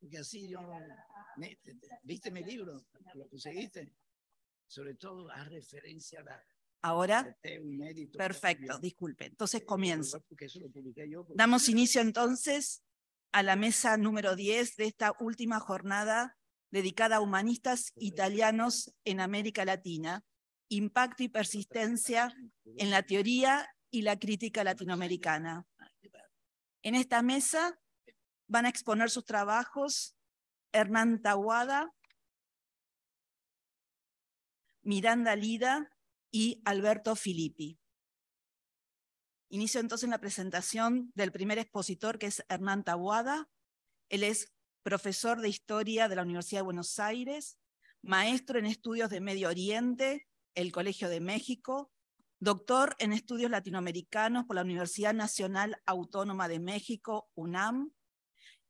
Porque así viste mi libro, lo conseguiste. Sobre todo a referencia a la... Ahora, perfecto, disculpe. Entonces eh, comienzo. Damos inicio entonces a la mesa número 10 de esta última jornada dedicada a humanistas italianos en América Latina, impacto y persistencia en la teoría y la crítica latinoamericana. En esta mesa van a exponer sus trabajos Hernán Taguada, Miranda Lida y Alberto Filippi. Inicio entonces la presentación del primer expositor, que es Hernán Taguada. Él es profesor de Historia de la Universidad de Buenos Aires, maestro en estudios de Medio Oriente, el Colegio de México, doctor en estudios latinoamericanos por la Universidad Nacional Autónoma de México, UNAM,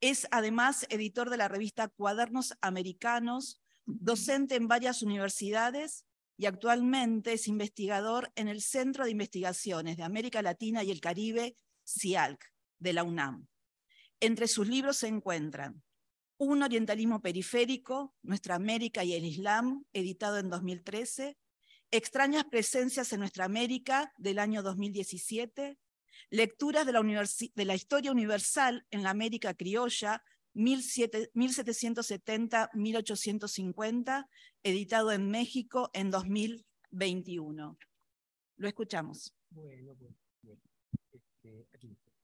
es además editor de la revista Cuadernos Americanos, docente en varias universidades y actualmente es investigador en el Centro de Investigaciones de América Latina y el Caribe, CIALC, de la UNAM. Entre sus libros se encuentran Un orientalismo periférico, Nuestra América y el Islam, editado en 2013, Extrañas presencias en Nuestra América, del año 2017, Lecturas de la, Historia Universal en la América Criolla, 1770-1850, editado en México en 2021. Lo escuchamos. Bueno, bueno, este,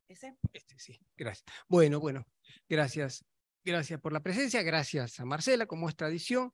¿Ese? Este, sí, gracias. Bueno, bueno, gracias. Gracias por la presencia, gracias a Marcela, como es tradición,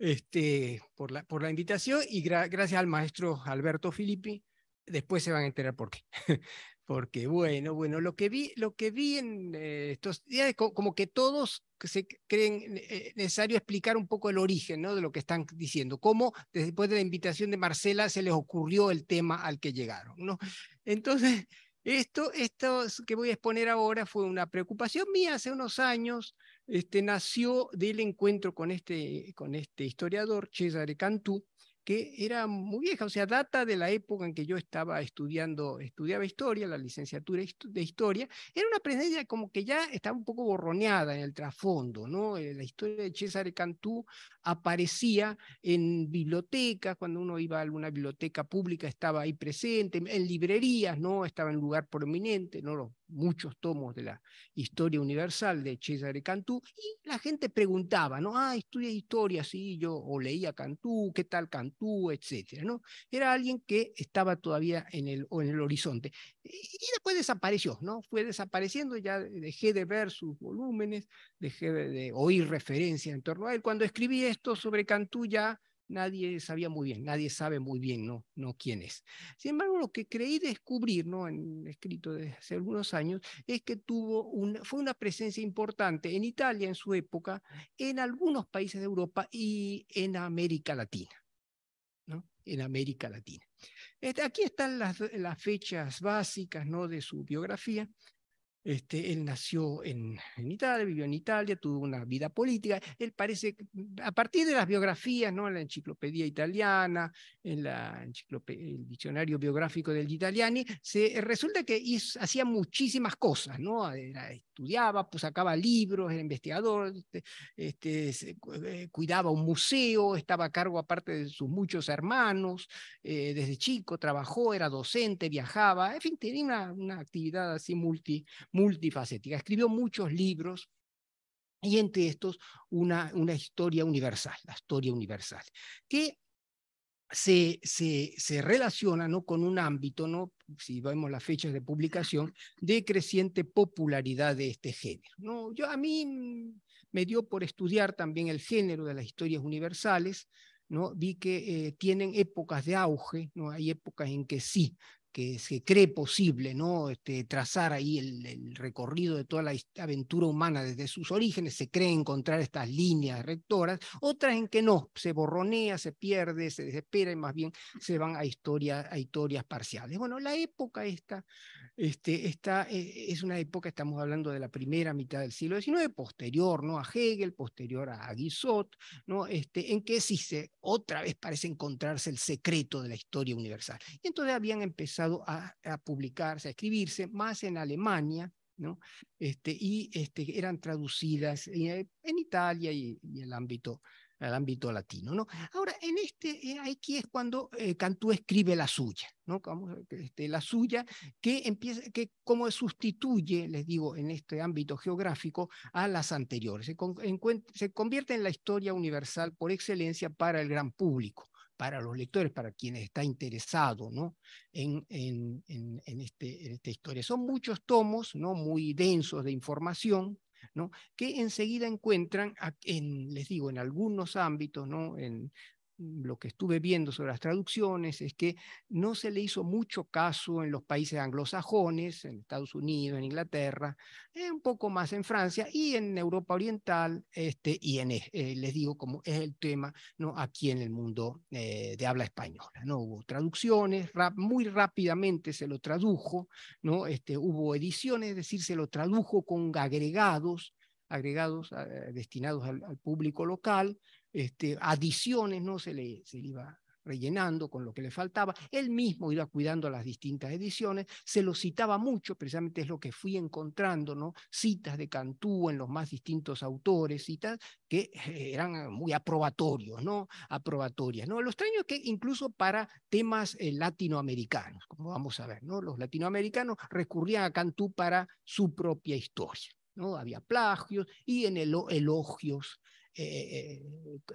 este, por, la, por la invitación y gracias al maestro Alberto Filippi. Después se van a enterar por qué. porque bueno, bueno, lo que vi, lo que vi en eh, estos días es como que todos se creen eh, necesario explicar un poco el origen ¿no? de lo que están diciendo, cómo después de la invitación de Marcela se les ocurrió el tema al que llegaron. ¿no? Entonces, esto, esto que voy a exponer ahora fue una preocupación mía hace unos años, este, nació del encuentro con este, con este historiador, Cesare Cantú, que era muy vieja, o sea, data de la época en que yo estaba estudiando, estudiaba historia, la licenciatura de historia, era una presencia como que ya estaba un poco borroneada en el trasfondo, ¿no? Eh, la historia de César Cantú aparecía en bibliotecas, cuando uno iba a alguna biblioteca pública estaba ahí presente, en librerías, ¿no? Estaba en lugar prominente, ¿no? muchos tomos de la historia universal de César Cantú, y la gente preguntaba, ¿no? Ah, estudia historia, sí, yo, o leía Cantú, ¿qué tal Cantú, etcétera, ¿no? Era alguien que estaba todavía en el, en el horizonte. Y, después desapareció, ¿no? Fue desapareciendo, ya dejé de ver sus volúmenes, dejé de, oír referencia en torno a él. Cuando escribí esto sobre Cantú ya nadie sabía muy bien, nadie sabe muy bien ¿no? quién es. Sin embargo, lo que creí descubrir, en escrito desde hace algunos años, es que tuvo fue una presencia importante en Italia en su época, en algunos países de Europa y en América Latina. en América Latina. Este, aquí están las, fechas básicas de su biografía. Este, él nació en, Italia, vivió en Italia, tuvo una vida política. Él parece, mm, a partir de las biografías, ¿no? en la enciclopedia italiana, en la el diccionario biográfico del Italiani, se, resulta que hacía muchísimas cosas, ¿no? estudiaba, pues, sacaba libros, era investigador, este, este, eh, cuidaba un museo, estaba a cargo aparte de sus muchos hermanos, eh, desde chico trabajó, era docente, viajaba, en fin, tenía una, actividad así multi multifacética. Escribió muchos libros y entre estos una, una historia universal, la historia universal, que se, relaciona ¿no? con un ámbito, ¿no? si vemos las fechas de publicación, de creciente popularidad de este género. ¿no? Yo, a mí me dio por estudiar también el género de las historias universales, ¿no? vi que eh, tienen épocas de auge, ¿no? hay épocas en que sí que se cree posible ¿no? Este, trazar ahí el, recorrido de toda la aventura humana desde sus orígenes, se cree encontrar estas líneas rectoras, otras en que no, se borronea, se pierde, se desespera y más bien se van a, historia, a historias parciales. Bueno, la época esta, este, eh, es una época, estamos hablando de la primera mitad del siglo XIX, posterior ¿no? a Hegel, posterior a Guizot, ¿no? este, en que sí se, otra vez parece encontrarse el secreto de la historia universal. Y entonces habían empezado a, publicarse, a escribirse, más en Alemania, ¿no? Este, y este, eran traducidas eh, en, Italia y, el ámbito el ámbito latino, ¿no? Ahora, en este, eh, aquí es cuando eh, Cantú escribe la suya, ¿no? este, la suya que empieza, que como sustituye, les digo, en este ámbito geográfico a las anteriores, se convierte en la historia universal por excelencia para el gran público, para los lectores, para quienes está interesado ¿no? en, en, este, esta historia. Son muchos tomos, ¿no? muy densos de información, ¿no? que enseguida encuentran, en, les digo, en algunos ámbitos, ¿no? en lo que estuve viendo sobre las traducciones es que no se le hizo mucho caso en los países anglosajones, en Estados Unidos, en Inglaterra, eh, un poco más en Francia y en Europa Oriental, este, y en, eh, les digo como es el tema ¿no? aquí en el mundo eh, de habla española. ¿no? Hubo traducciones, muy rápidamente se lo tradujo, ¿no? Este, hubo ediciones, es decir, se lo tradujo con agregados agregados destinados al público local, este, adiciones, ¿no? Se le, se le iba rellenando con lo que le faltaba. Él mismo iba cuidando las distintas ediciones, se lo citaba mucho, precisamente es lo que fui encontrando, ¿no? Citas de Cantú en los más distintos autores, citas que eh, eran muy aprobatorios, ¿no? Aprobatorias, ¿no? Lo extraño es que incluso para temas eh, latinoamericanos, como vamos a ver, ¿no? Los latinoamericanos recurrían a Cantú para su propia historia. ¿no? Había plagios y en el, elogios eh, eh,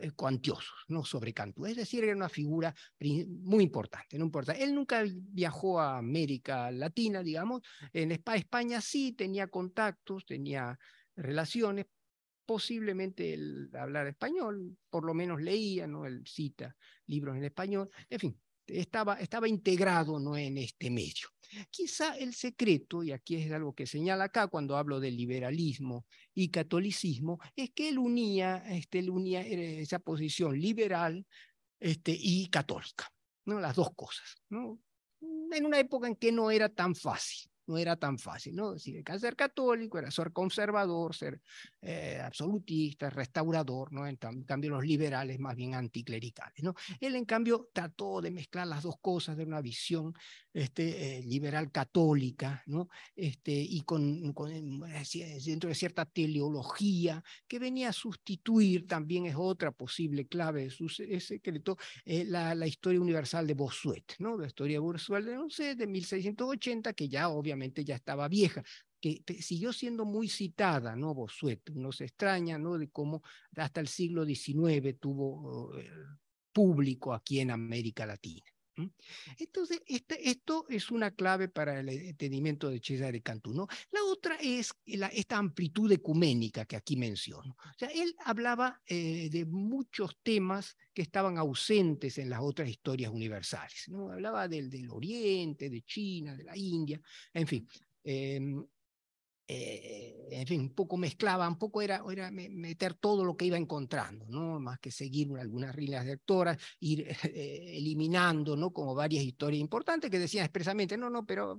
eh, cuantiosos ¿no? sobre Es decir, era una figura muy importante, no importa. Él nunca viajó a América Latina, digamos. En España sí tenía contactos, tenía relaciones. Posiblemente él hablar español, por lo menos leía, ¿no? Él cita libros en español. En fin, estaba, estaba integrado ¿no? en este medio. Quizá el secreto, y aquí es algo que señala acá cuando hablo de liberalismo y catolicismo, es que él unía, este, unía eh, esa posición liberal este, y católica, ¿no? las dos cosas, en una época en que no era tan fácil no era tan fácil, ¿no? decir, el ser católico era ser conservador, ser eh, absolutista, restaurador, ¿no? En, cambio los liberales más bien anticlericales, ¿no? Él en cambio trató de mezclar las dos cosas de una visión este, eh, liberal católica, ¿no? Este, y con, con, eh, dentro de cierta teleología que venía a sustituir, también es otra posible clave de su secreto, la, historia universal de Bossuet, ¿no? La historia de Bossuet, de 1680, que ya obviamente ya estaba vieja, que siguió siendo muy citada, ¿no? Bosuet, no se extraña, ¿no? De cómo hasta el siglo XIX tuvo eh, público aquí en América Latina. Entonces, esto es una clave para el entendimiento de de Cantú. ¿no? La otra es la, esta amplitud ecuménica que aquí menciono. O sea, él hablaba eh, de muchos temas que estaban ausentes en las otras historias universales. ¿no? Hablaba del, del Oriente, de China, de la India, en fin. Em, eh, en fin, un poco mezclaba, un poco era, era meter todo lo que iba encontrando, ¿no? más que seguir algunas reglas de actoras, ir eh, eliminando ¿no? como varias historias importantes que decían expresamente, no, no, pero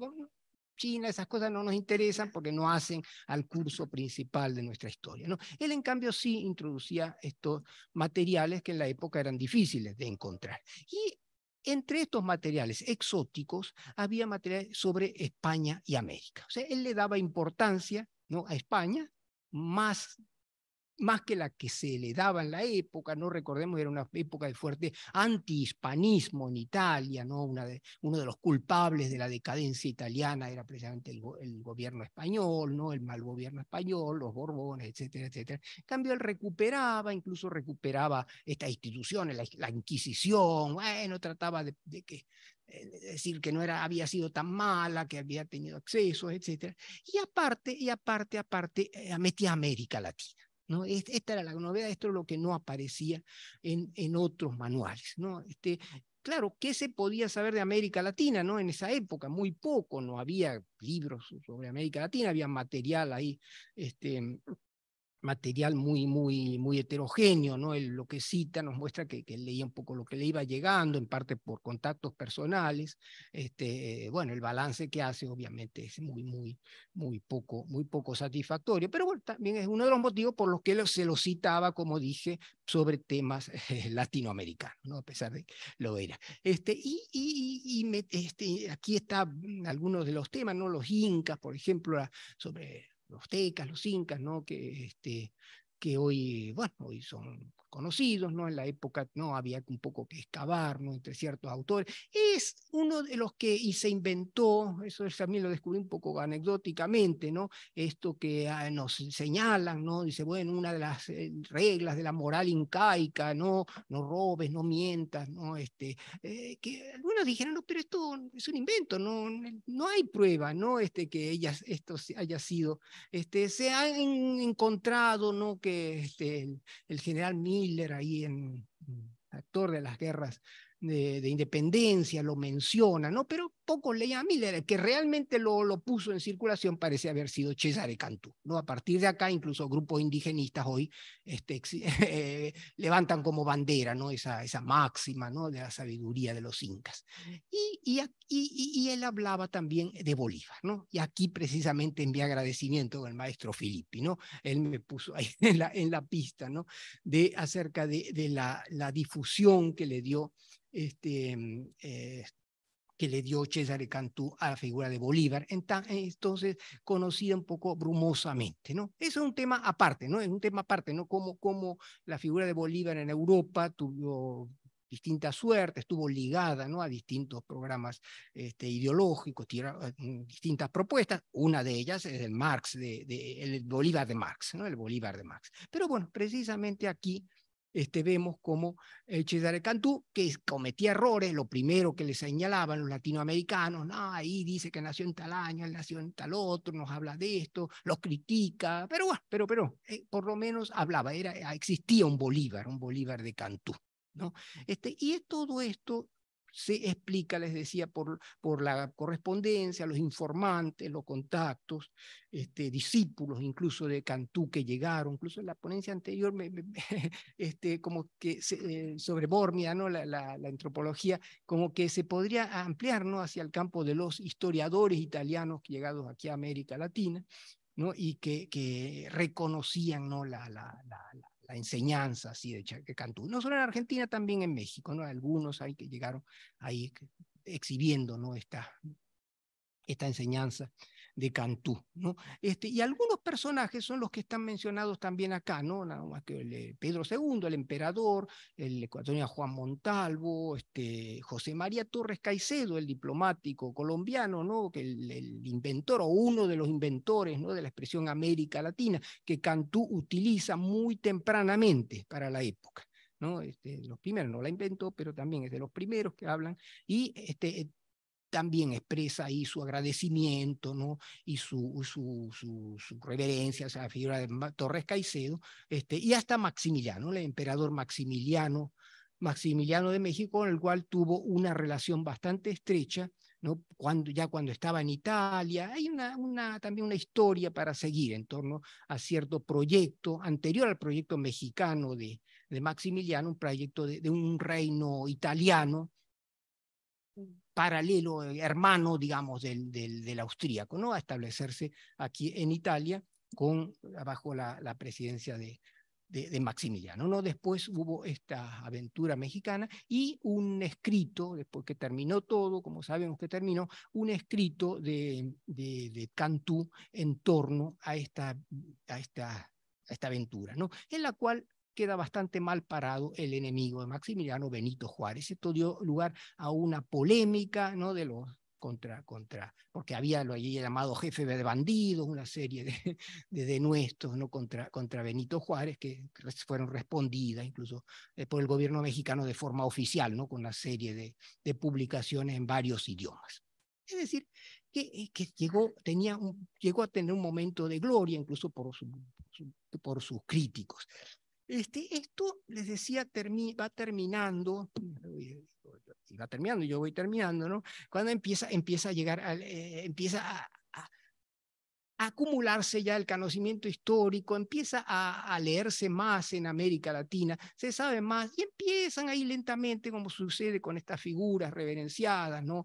China, esas cosas no nos interesan porque no hacen al curso principal de nuestra historia. ¿no? Él, en cambio, sí introducía estos materiales que en la época eran difíciles de encontrar. Y entre estos materiales exóticos había materiales sobre España y América. O sea, él le daba importancia ¿no? a España más más que la que se le daba en la época, no recordemos, era una época de fuerte antihispanismo en Italia, ¿no? Una uno de los culpables de la decadencia italiana era precisamente el, gobierno español, ¿no? el mal gobierno español, los Borbones, etcétera, etcétera. En cambio, él recuperaba, incluso recuperaba estas instituciones, la, Inquisición, bueno, trataba de, que eh, decir que no era, había sido tan mala, que había tenido acceso, etcétera. Y aparte, y aparte, aparte, eh, metía a América Latina. ¿no? Esta era la novedad, esto es lo que no aparecía en, en otros manuales. ¿no? Este, claro, ¿qué se podía saber de América Latina ¿no? en esa época? Muy poco, no había libros sobre América Latina, había material ahí este, material muy, muy, muy heterogéneo, ¿no? lo que cita nos muestra que, leía un poco lo que le iba llegando, en parte por contactos personales. Este, bueno, el balance que hace obviamente es muy, muy, muy poco, muy poco satisfactorio, pero bueno, también es uno de los motivos por los que se lo citaba, como dije, sobre temas eh, latinoamericanos, ¿no? A pesar de que lo era. Este, y y, y este, aquí está mm, algunos de los temas, ¿no? Los incas, por ejemplo, sobre los tecas, los incas, ¿no? que, este, que hoy, bueno, hoy son conocidos, ¿no? En la época no había un poco que excavar, ¿no? Entre ciertos autores. Es uno de los que, y se inventó, eso también lo descubrí un poco anecdóticamente, ¿no? Esto que ah, nos señalan, ¿no? Dice, bueno, una de las eh, reglas de la moral incaica, ¿no? No robes, no mientas, ¿no? Este, eh, que algunos dijeron, no, pero esto es un invento, no, no hay prueba, ¿no? Este, que ellas, esto haya sido, este, se han encontrado, ¿no? Que este, el, general Mil Miller ahí en actor de las guerras de, independencia, lo menciona, ¿no? Pero poco leía a Miller, el que realmente lo, lo puso en circulación parece haber sido César Cantú, ¿no? A partir de acá, incluso grupos indigenistas hoy este, eh, levantan como bandera, ¿no? Esa, esa máxima, ¿no? De la sabiduría de los incas. Y, y, y, él hablaba también de Bolívar, ¿no? Y aquí precisamente envía agradecimiento al maestro Filippi, ¿no? Él me puso ahí en la, en la pista, ¿no? De acerca de, de la, la difusión que le dio este, mm, eh, que le dio César Cantú a la figura de Bolívar, entonces conocida un poco brumosamente, ¿no? Eso es un tema aparte, ¿no? Es un tema aparte, ¿no? Como, como la figura de Bolívar en Europa tuvo distinta suerte, estuvo ligada ¿no? a distintos programas este, ideológicos, eh, distintas propuestas. Una de ellas es el Marx, de, de, el Bolívar de Marx, ¿no? el Bolívar de Marx. Pero bueno, precisamente aquí este, vemos como eh, Cesare Cantú, que cometía errores, lo primero que le señalaban los latinoamericanos, no, ahí dice que nació en tal año, nació en tal otro, nos habla de esto, los critica, pero bueno, pero, pero eh, por lo menos hablaba, era, existía un Bolívar, un Bolívar de Cantú. ¿no? Este, y todo esto se explica, les decía, por, por la correspondencia, los informantes, los contactos, este, discípulos incluso de Cantú que llegaron, incluso en la ponencia anterior, me, este, como que eh, sobre Bormia, ¿no? La, la, la, antropología, como que se podría ampliar ¿no? hacia el campo de los historiadores italianos llegados aquí a América Latina, ¿no? y que, que reconocían ¿no? la, la la enseñanza así de Cantú. No solo en Argentina, también en México, ¿no? Algunos hay que llegaron ahí exhibiendo, ¿no? esta enseñanza de Cantú. ¿no? Este, y algunos personajes son los que están mencionados también acá, ¿no? nada más que eh, Pedro II, el emperador, el ecuatoriano Juan Montalvo, este, José María Torres Caicedo, el diplomático colombiano, ¿no? que el, inventor o uno de los inventores ¿no? de la expresión América Latina, que Cantú utiliza muy tempranamente para la época. ¿no? Este, los primeros no la inventó, pero también es de los primeros que hablan, y este, también expresa ahí su agradecimiento ¿no? y su, su, su, su reverencia a la figura de Torres Caicedo, este, y hasta Maximiliano, el emperador Maximiliano, Maximiliano de México, con el cual tuvo una relación bastante estrecha, ¿no? cuando, ya cuando estaba en Italia. Hay una, una, también una historia para seguir en torno a cierto proyecto anterior al proyecto mexicano de, de Maximiliano, un proyecto de, de un reino italiano mm paralelo, eh, hermano, digamos, del, del, austríaco, a establecerse aquí en Italia con, eh, bajo la, la presidencia de, de, Maximiliano. ¿no? Después hubo esta aventura mexicana y un escrito, después que terminó todo, como sabemos que terminó, un escrito de, de, Cantú en torno a esta, a a esta aventura, ¿no? en la cual queda bastante mal parado el enemigo de Maximiliano Benito Juárez. Esto dio lugar a una polémica ¿no? de los contra, contra, porque había lo allí llamado jefe de bandidos, una serie de, de denuestos ¿no? contra, contra Benito Juárez que fueron respondidas incluso eh, por el gobierno mexicano de forma oficial, ¿no? con una serie de, publicaciones en varios idiomas. Es decir, que, eh, que llegó, tenía llegó a tener un momento de gloria incluso por, su, por sus críticos. Este, esto, les decía, va terminando, y va terminando, yo voy terminando, ¿no? Cuando empieza, empieza a llegar, eh, empieza a, acumularse ya el conocimiento histórico, empieza a, a, leerse más en América Latina, se sabe más, y empiezan ahí lentamente, como sucede con estas figuras reverenciadas, ¿no?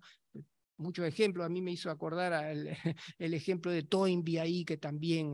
muchos ejemplos. A mí me hizo acordar el ejemplo de Toynbee ahí, que también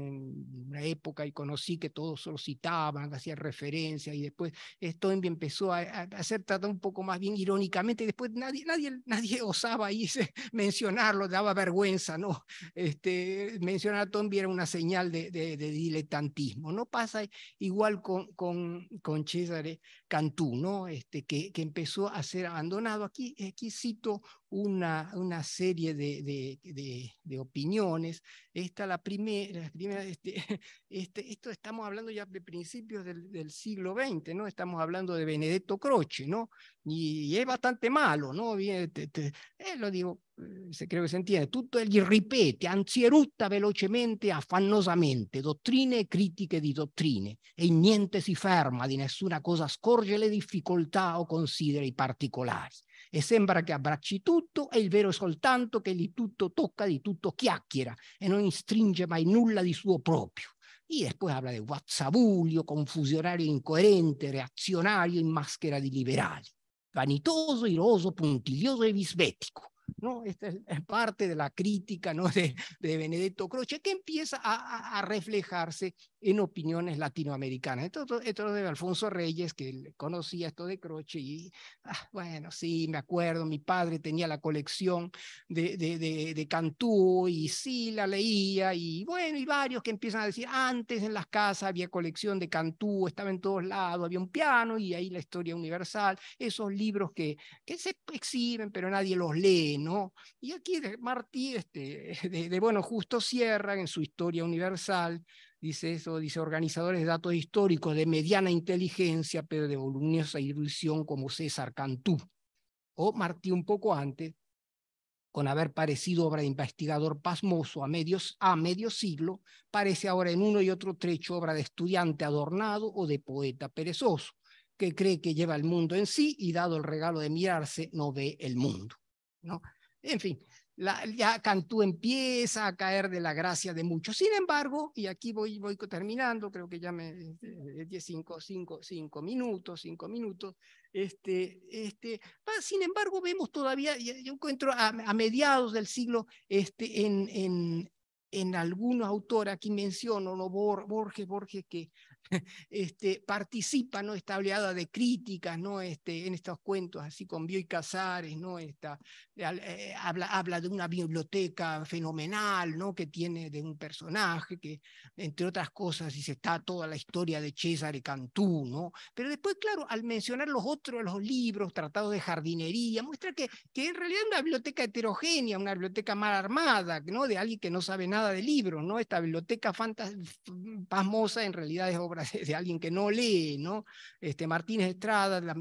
en una época y conocí que todos solo citaban, hacían referencia, y después Toynbee empezó a, ser tratado un poco más bien irónicamente, después nadie, nadie, nadie osaba ahí mencionarlo, daba vergüenza, ¿no? Este, mencionar a Toynbee era una señal de, de, diletantismo. No pasa igual con, con, César Cantú, ¿no? Este, que, que empezó a ser abandonado. Aquí, aquí cito una, una serie de, de, de, opiniones. Esta la primera, la primera este, este, esto estamos hablando ya de principios del, del, siglo XX, ¿no? Estamos hablando de Benedetto Croce, ¿no? Y, es bastante malo, ¿no? Bien, eh, lo digo, eh, se creo que se entiende, tutto egli ripete, ansieruta velocemente afanosamente, affannosamente, dottrine e critiche di dottrine, e niente si ferma, di nessuna cosa scorge le difficoltà o considera i particolari. e sembra che abbracci tutto, e il vero è soltanto che di tutto tocca, di tutto chiacchiera e non stringe mai nulla di suo proprio. E después habla di guazzavulio, confusionario incoerente, reazionario in maschera di liberali, vanitoso, iroso, puntiglioso e bisbético. ¿no? Esta es parte de la crítica ¿no? de, de Benedetto Croce, que empieza a, a, reflejarse en opiniones latinoamericanas. Esto, esto de Alfonso Reyes, que conocía esto de Croce, y ah, bueno, sí, me acuerdo, mi padre tenía la colección de, de, de, Cantú, y sí, la leía, y bueno, y varios que empiezan a decir, antes en las casas había colección de Cantú, estaba en todos lados, había un piano, y ahí la historia universal, esos libros que, se exhiben, pero nadie los lee, ¿no? Y aquí Martí, este, de, bueno, justo cierra en su historia universal, dice eso, dice organizadores de datos históricos de mediana inteligencia, pero de voluminosa ilusión como César Cantú, o Martí un poco antes, con haber parecido obra de investigador pasmoso a, medios, a medio siglo, parece ahora en uno y otro trecho obra de estudiante adornado o de poeta perezoso, que cree que lleva el mundo en sí y dado el regalo de mirarse, no ve el mundo. ¿no? En fin, la, ya Cantú empieza a caer de la gracia de muchos. Sin embargo, y aquí voy, voy terminando, creo que ya me 10 eh, cinco, cinco, cinco, minutos, cinco minutos. Este, este, sin embargo, vemos todavía, yo encuentro a, mediados del siglo este, en, en, en algunos autores, aquí menciono, ¿no? Borges, Borges, que este, participa ¿no? esta oleada de críticas ¿no? este, en estos cuentos, así con y Casares, ¿no? Eh, habla, habla de una biblioteca fenomenal ¿no? que tiene de un personaje que, entre otras cosas, dice, está toda la historia de César y Cantú, ¿no? pero después, claro, al mencionar los otros, los libros, tratados de jardinería, muestra que, que en realidad es una biblioteca heterogénea, una biblioteca mal armada, ¿no? de alguien que no sabe nada de libros, ¿no? esta biblioteca pasmosa en realidad es obra de, alguien que no lee, ¿no? Este, Martínez Estrada, la,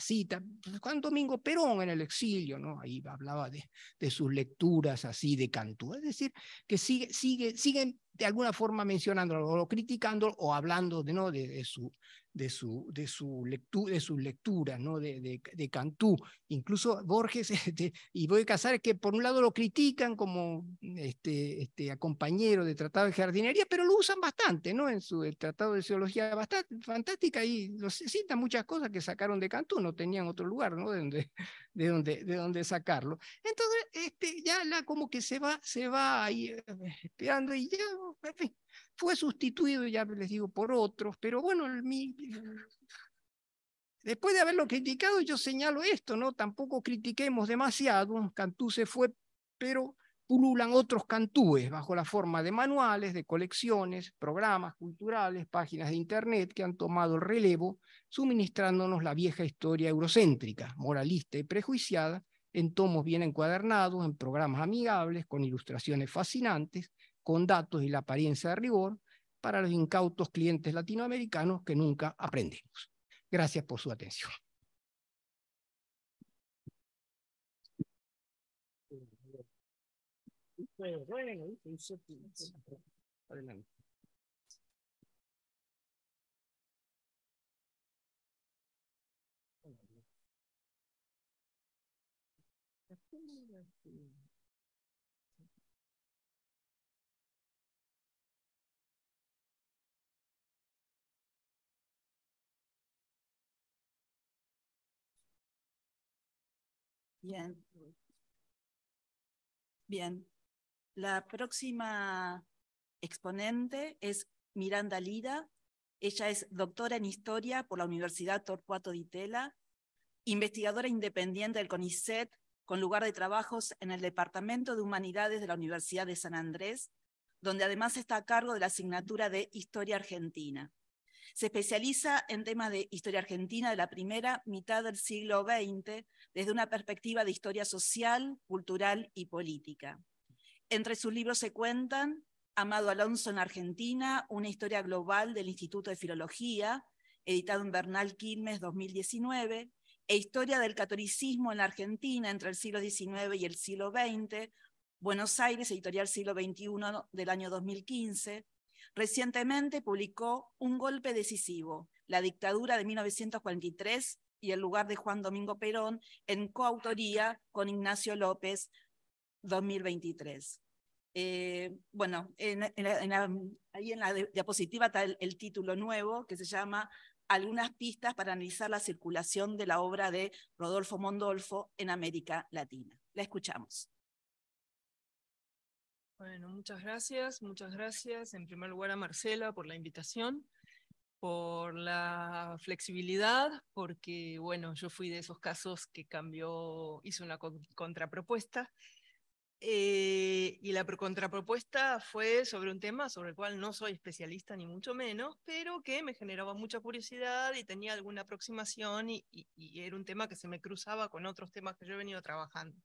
cita, Juan Domingo Perón en el exilio, ¿no? Ahí hablaba de, sus lecturas así de Cantú. Es decir, que sigue, sigue, siguen de alguna forma mencionándolo o criticándolo o hablando de, ¿no? de su de su, de su, lectu, de sus lecturas, ¿no? de, de, de, Cantú. Incluso Borges este, y voy a casar que por un lado lo critican como este, este, a de Tratado de Jardinería, pero lo usan bastante, ¿no? En su Tratado de Zoología bastante, fantástica y los, citan muchas cosas que sacaron de Cantú, no tenían otro lugar, ¿no? De donde, de donde, de donde sacarlo. Entonces, este, ya la, como que se va, se va ahí eh, esperando y ya, fue sustituido, ya les digo, por otros, pero bueno, mi Después de haberlo criticado, yo señalo esto, ¿no? Tampoco critiquemos demasiado. Cantú se fue, pero pululan otros cantúes bajo la forma de manuales, de colecciones, programas culturales, páginas de Internet que han tomado el relevo, suministrándonos la vieja historia eurocéntrica, moralista y prejuiciada, en tomos bien encuadernados, en programas amigables, con ilustraciones fascinantes, con datos y la apariencia de rigor, para los incautos clientes latinoamericanos que nunca aprendimos. Gracias por su atención. Bien. La próxima exponente es Miranda Lida, Ella es doctora en historia por la Universidad Torcuato Di Tella, investigadora independiente del CONICET con lugar de trabajos en el Departamento de Humanidades de la Universidad de San Andrés, donde además está a cargo de la asignatura de Historia Argentina. Se especializa en temas de historia argentina de la primera mitad del siglo XX desde una perspectiva de historia social, cultural y política. Entre sus libros se cuentan Amado Alonso en Argentina, una historia global del Instituto de Filología, editado en Bernal Quilmes 2019, e Historia del catolicismo en la Argentina entre el siglo XIX y el siglo XX, Buenos Aires, editorial siglo XXI del año 2015, Recientemente publicó Un golpe decisivo, la dictadura de 1943 y el lugar de Juan Domingo Perón en coautoría con Ignacio López 2023. Eh, bueno, ahí en la diapositiva está el título nuevo que se llama Algunas pistas para analizar la circulación de la obra de Rodolfo Mondolfo en América Latina. La escuchamos. Bueno, muchas gracias, muchas gracias en primer lugar a Marcela por la invitación, por la flexibilidad, porque bueno, yo fui de esos casos que cambió, hizo una contrapropuesta. Eh, y la contrapropuesta fue sobre un tema sobre el cual no soy especialista ni mucho menos, pero que me generaba mucha curiosidad y tenía alguna aproximación y, y era un tema que se me cruzaba con otros temas que yo he venido trabajando.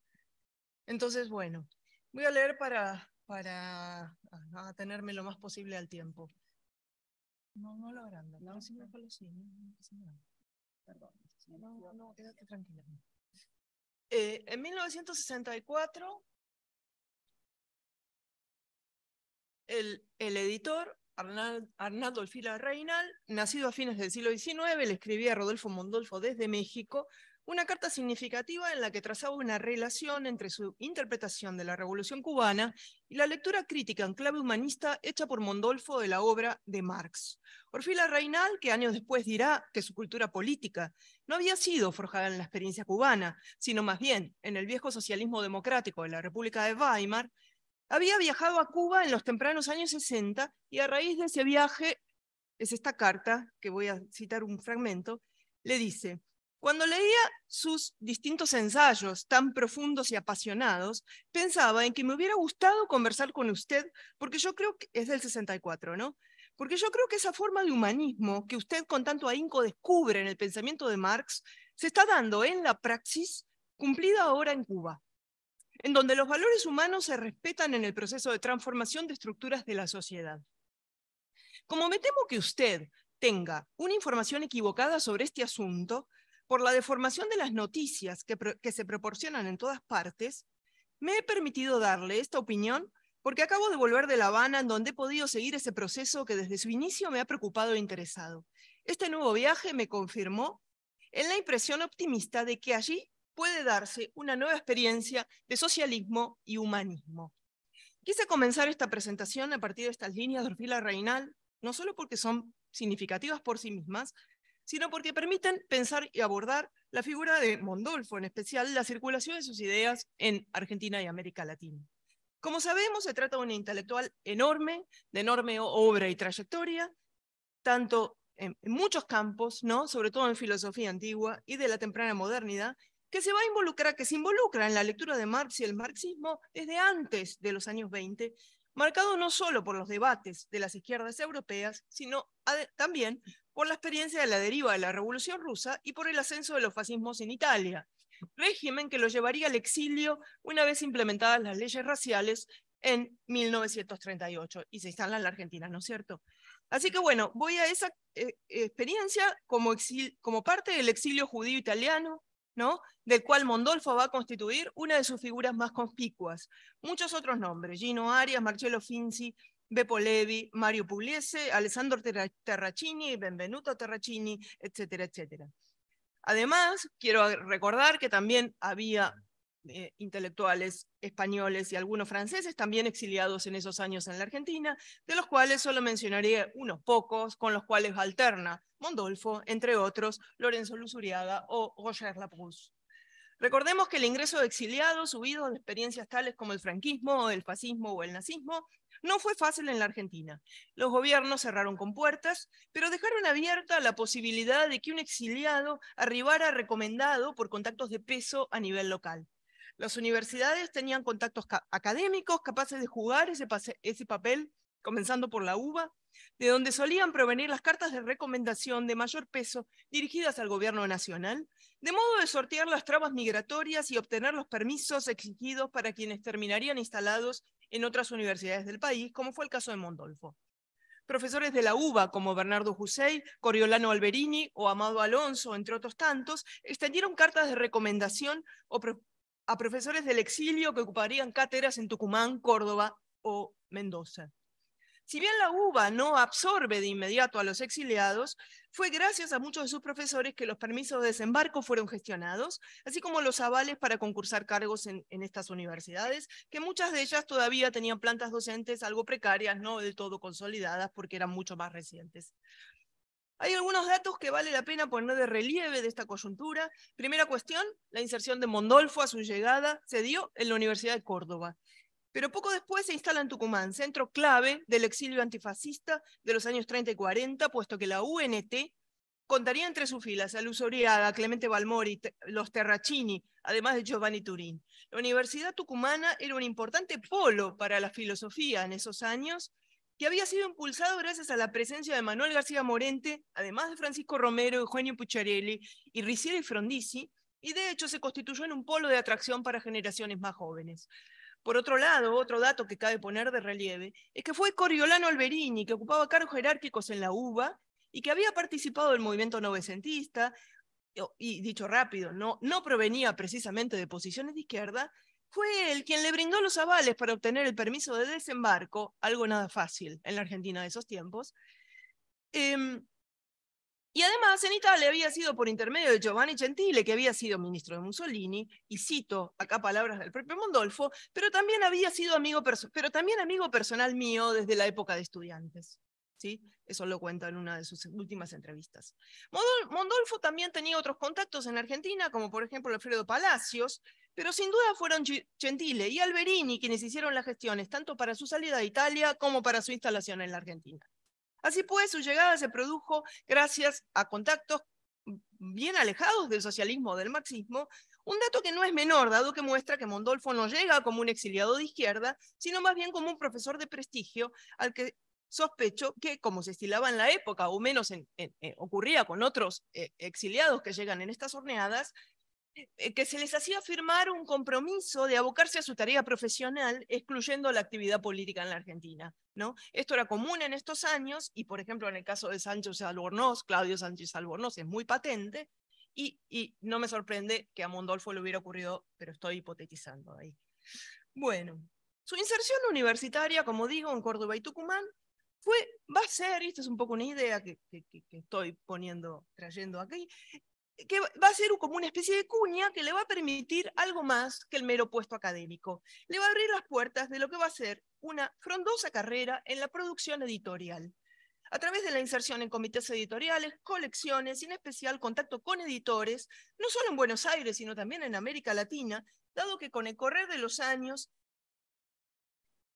Entonces, bueno, voy a leer para para tenerme lo más posible al tiempo. No, no lo agranda. No, sí me Perdón. No, no, quédate tranquila. Eh, en 1964, el, el editor Arnaldo Alfila Reinal, nacido a fines del siglo XIX, le escribía a Rodolfo Mondolfo desde México una carta significativa en la que trazaba una relación entre su interpretación de la Revolución cubana y la lectura crítica en clave humanista hecha por Mondolfo de la obra de Marx. Orfila Reinal, que años después dirá que su cultura política no había sido forjada en la experiencia cubana, sino más bien en el viejo socialismo democrático de la República de Weimar, había viajado a Cuba en los tempranos años 60 y a raíz de ese viaje, es esta carta, que voy a citar un fragmento, le dice, cuando leía sus distintos ensayos tan profundos y apasionados, pensaba en que me hubiera gustado conversar con usted, porque yo creo que es del 64, ¿no? Porque yo creo que esa forma de humanismo que usted con tanto ahínco descubre en el pensamiento de Marx, se está dando en la praxis cumplida ahora en Cuba en donde los valores humanos se respetan en el proceso de transformación de estructuras de la sociedad. Como me temo que usted tenga una información equivocada sobre este asunto, por la deformación de las noticias que, se proporcionan en todas partes, me he permitido darle esta opinión porque acabo de volver de La Habana, en donde he podido seguir ese proceso que desde su inicio me ha preocupado e interesado. Este nuevo viaje me confirmó en la impresión optimista de que allí puede darse una nueva experiencia de socialismo y humanismo. Quise comenzar esta presentación a partir de estas líneas de Orfila Reinal, no solo porque son significativas por sí mismas, sino porque permiten pensar y abordar la figura de Mondolfo, en especial la circulación de sus ideas en Argentina y América Latina. Como sabemos, se trata de un intelectual enorme, de enorme obra y trayectoria, tanto en, muchos campos, ¿no? sobre todo en filosofía antigua y de la temprana modernidad, que se va a involucrar, que se involucra en la lectura de Marx y el marxismo desde antes de los años 20, marcado no solo por los debates de las izquierdas europeas, sino también por la experiencia de la deriva de la Revolución Rusa y por el ascenso de los fascismos en Italia, régimen que lo llevaría al exilio una vez implementadas las leyes raciales en 1938 y se instala en la Argentina, ¿no es cierto? Así que bueno, voy a esa eh, experiencia como, como parte del exilio judío italiano, ¿no? Del cual Mondolfo va a constituir una de sus figuras más conspicuas. Muchos otros nombres, Gino Arias, Marcello Finzi, Beppo Levi, Mario Pugliese, Alessandro Terracini, Benvenuto Terracini, etcétera, etcétera. Además, quiero recordar que también había eh, intelectuales españoles y algunos franceses también exiliados en esos años en la Argentina, de los cuales solo mencionaría unos pocos, con los cuales alterna Mondolfo, entre otros, Lorenzo Lusuriaga o Roger Lapuz. Recordemos que el ingreso de exiliados, subidos de experiencias tales como el franquismo, el fascismo o el nazismo, no fue fácil en la Argentina. Los gobiernos cerraron con puertas, pero dejaron abierta la posibilidad de que un exiliado arribara recomendado por contactos de peso a nivel local. Las universidades tenían contactos académicos capaces de jugar ese, ese papel, comenzando por la UBA, de donde solían provenir las cartas de recomendación de mayor peso dirigidas al gobierno nacional, de modo de sortear las trabas migratorias y obtener los permisos exigidos para quienes terminarían instalados en otras universidades del país, como fue el caso de Mondolfo. Profesores de la UBA como Bernardo Jusey, Coriolano Alberini o Amado Alonso, entre otros tantos, extendieron cartas de recomendación a profesores del exilio que ocuparían cátedras en Tucumán, Córdoba o Mendoza. Si bien la uva no absorbe de inmediato a los exiliados, fue gracias a muchos de sus profesores que los permisos de desembarco fueron gestionados, así como los avales para concursar cargos en, en estas universidades, que muchas de ellas todavía tenían plantas docentes algo precarias, no del todo consolidadas, porque eran mucho más recientes. Hay algunos datos que vale la pena poner de relieve de esta coyuntura. Primera cuestión, la inserción de Mondolfo a su llegada se dio en la Universidad de Córdoba. Pero poco después se instala en Tucumán, centro clave del exilio antifascista de los años 30 y 40, puesto que la UNT contaría entre sus filas a Luz Oriaga, Clemente Balmori, los Terracini, además de Giovanni Turín. La Universidad Tucumana era un importante polo para la filosofía en esos años, que había sido impulsado gracias a la presencia de Manuel García Morente, además de Francisco Romero, Eugenio Pucciarelli y Ricieri Frondizi, y de hecho se constituyó en un polo de atracción para generaciones más jóvenes. Por otro lado, otro dato que cabe poner de relieve es que fue Coriolano Alberini, que ocupaba cargos jerárquicos en la UBA y que había participado del movimiento novecentista, y dicho rápido, no, no provenía precisamente de posiciones de izquierda, fue él quien le brindó los avales para obtener el permiso de desembarco, algo nada fácil en la Argentina de esos tiempos, em, y además en Italia había sido por intermedio de Giovanni Gentile, que había sido ministro de Mussolini, y cito acá palabras del propio Mondolfo, pero también había sido amigo, pero también amigo personal mío desde la época de estudiantes. ¿Sí? Eso lo cuenta en una de sus últimas entrevistas. Mondolfo también tenía otros contactos en Argentina, como por ejemplo Alfredo Palacios, pero sin duda fueron Gentile y Alberini quienes hicieron las gestiones, tanto para su salida de Italia como para su instalación en la Argentina. Así pues, su llegada se produjo gracias a contactos bien alejados del socialismo o del marxismo, un dato que no es menor, dado que muestra que Mondolfo no llega como un exiliado de izquierda, sino más bien como un profesor de prestigio al que sospecho que, como se estilaba en la época, o menos eh, ocurría con otros eh, exiliados que llegan en estas horneadas, eh, que se les hacía firmar un compromiso de abocarse a su tarea profesional, excluyendo la actividad política en la Argentina. ¿no? Esto era común en estos años, y por ejemplo en el caso de Sánchez Albornoz, Claudio Sánchez Albornoz es muy patente, y, no me sorprende que a Mondolfo le hubiera ocurrido, pero estoy hipotetizando ahí. Bueno, su inserción universitaria, como digo, en Córdoba y Tucumán, fue, va a ser, y esta es un poco una idea que, que estoy poniendo, trayendo aquí, que va a ser como una especie de cuña que le va a permitir algo más que el mero puesto académico. Le va a abrir las puertas de lo que va a ser una frondosa carrera en la producción editorial, a través de la inserción en comités editoriales, colecciones y en especial contacto con editores, no solo en Buenos Aires, sino también en América Latina, dado que con el correr de los años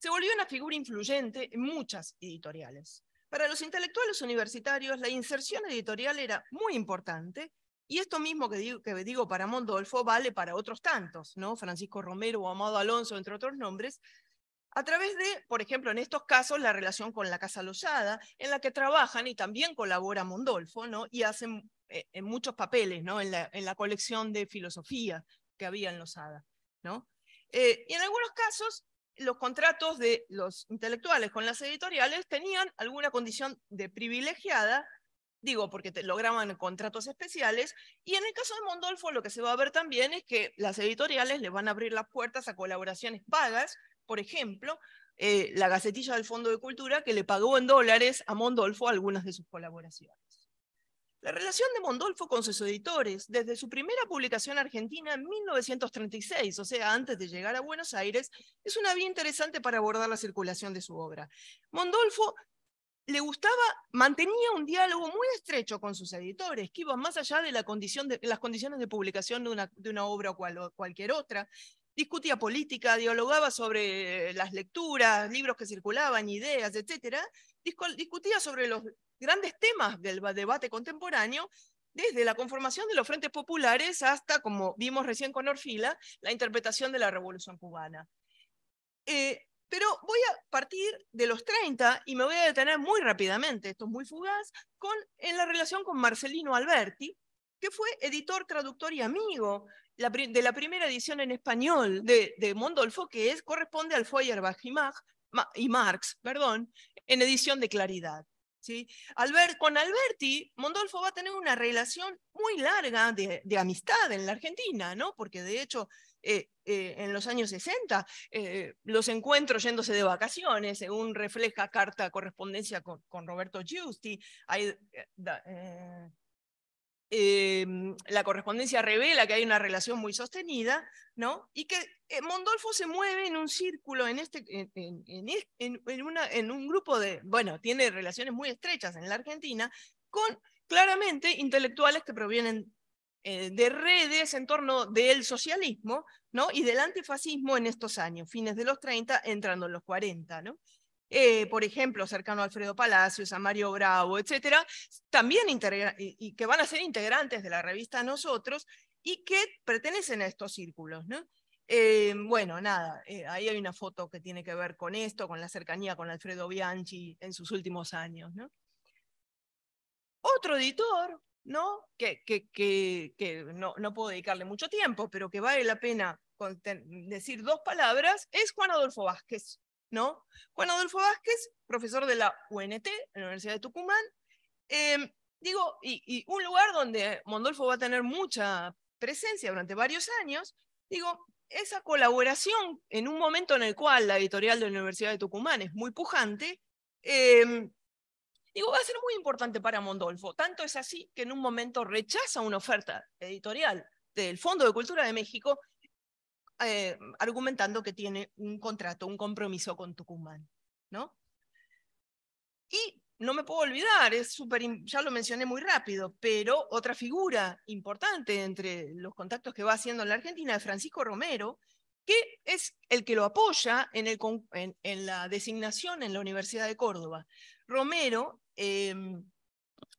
se volvió una figura influyente en muchas editoriales. Para los intelectuales universitarios, la inserción editorial era muy importante y esto mismo que digo, que digo para Mondolfo vale para otros tantos, ¿no? Francisco Romero o Amado Alonso, entre otros nombres, a través de, por ejemplo, en estos casos, la relación con la Casa Lozada, en la que trabajan y también colabora Mondolfo, ¿no? Y hacen eh, en muchos papeles, ¿no? En la, colección de filosofía que había en Lozada. ¿no? Eh, y en algunos casos, los contratos de los intelectuales con las editoriales tenían alguna condición de privilegiada digo, porque te, contratos especiales. Y en el caso de Mondolfo, lo que se va a ver también es que las editoriales le van a abrir las puertas a colaboraciones pagas, por ejemplo, eh, la Gacetilla del Fondo de Cultura, que le pagó en dólares a Mondolfo algunas de sus colaboraciones. La relación de Mondolfo con sus editores, desde su primera publicación argentina en 1936, o sea, antes de llegar a Buenos Aires, es una vía interesante para abordar la circulación de su obra. Mondolfo le gustaba, mantenía un diálogo muy estrecho con sus editores, que iban más allá de, las condiciones de publicación de una, obra o, cualquier otra. Discutía política, dialogaba sobre eh, las lecturas, libros que circulaban, ideas, etc. Discutía sobre los grandes temas del debate contemporáneo desde la conformación de los frentes populares hasta, como vimos recién con Orfila, la interpretación de la Revolución Cubana. Eh, pero voy a partir de los 30 y me voy a detener muy rápidamente, esto es muy fugaz, con, en la relación con Marcelino Alberti, que fue editor, traductor y amigo de la primera edición en español de, Mondolfo, que es, corresponde al Feuerbach y, Marx, perdón, en edición de Claridad. ¿sí? con Alberti, Mondolfo va a tener una relación muy larga de, de, amistad en la Argentina, ¿no? porque de hecho eh, eh, en los años 60, eh, los encuentros yéndose de vacaciones, según refleja carta correspondencia con, Roberto Giusti. Em, la correspondencia revela que hay una relación muy sostenida, ¿no? Y que Mondolfo se mueve en un círculo, en, este, una, en un grupo de, bueno, tiene relaciones muy estrechas en la Argentina, con claramente intelectuales que provienen eh, de redes en torno del socialismo ¿no? y del antifascismo en estos años, fines de los 30, entrando en los 40. ¿no? Eh, por ejemplo, cercano a Alfredo Palacios, a Mario Bravo, etcétera, también y que van a ser integrantes de la revista Nosotros y que pertenecen a estos círculos. Eh, bueno, nada, ahí hay una foto que tiene que ver con esto, con la cercanía con Alfredo Bianchi en sus últimos años. ¿no? Otro editor, ¿no? Que, que, no, no, puedo dedicarle mucho tiempo, pero que vale la pena decir dos palabras, es Juan Adolfo Vázquez, ¿no? Juan Adolfo Vázquez, profesor de la UNT, Universidad de Tucumán, em, digo, y, un lugar donde Mondolfo va a tener mucha presencia durante varios años, digo, esa colaboración en un momento en el cual la editorial de la Universidad de Tucumán es muy pujante, em, va a ser muy importante para Mondolfo. Tanto es así que en un momento rechaza una oferta editorial del Fondo de Cultura de México, eh, argumentando que tiene un contrato, un compromiso con Tucumán. ¿no? Y no me puedo olvidar, es ya lo mencioné muy rápido, pero otra figura importante entre los contactos que va haciendo en la Argentina es Francisco Romero, que es el que lo apoya en, la designación en la Universidad de Córdoba. Romero Em,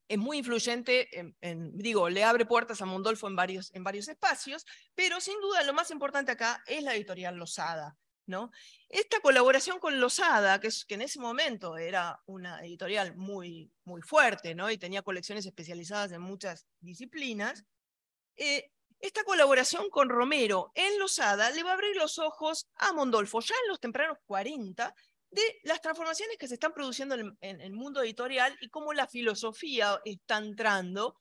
es muy influyente, digo, le abre puertas a Mondolfo en varios, en varios espacios, pero sin duda lo más importante acá es la editorial Losada. ¿no? Esta colaboración con Losada, que, que en ese momento era una editorial muy, muy fuerte ¿no? y tenía colecciones especializadas en muchas disciplinas, eh, esta colaboración con Romero en Losada le va a abrir los ojos a Mondolfo ya en los tempranos 40 de las transformaciones que se están produciendo en, el mundo editorial y cómo la filosofía está entrando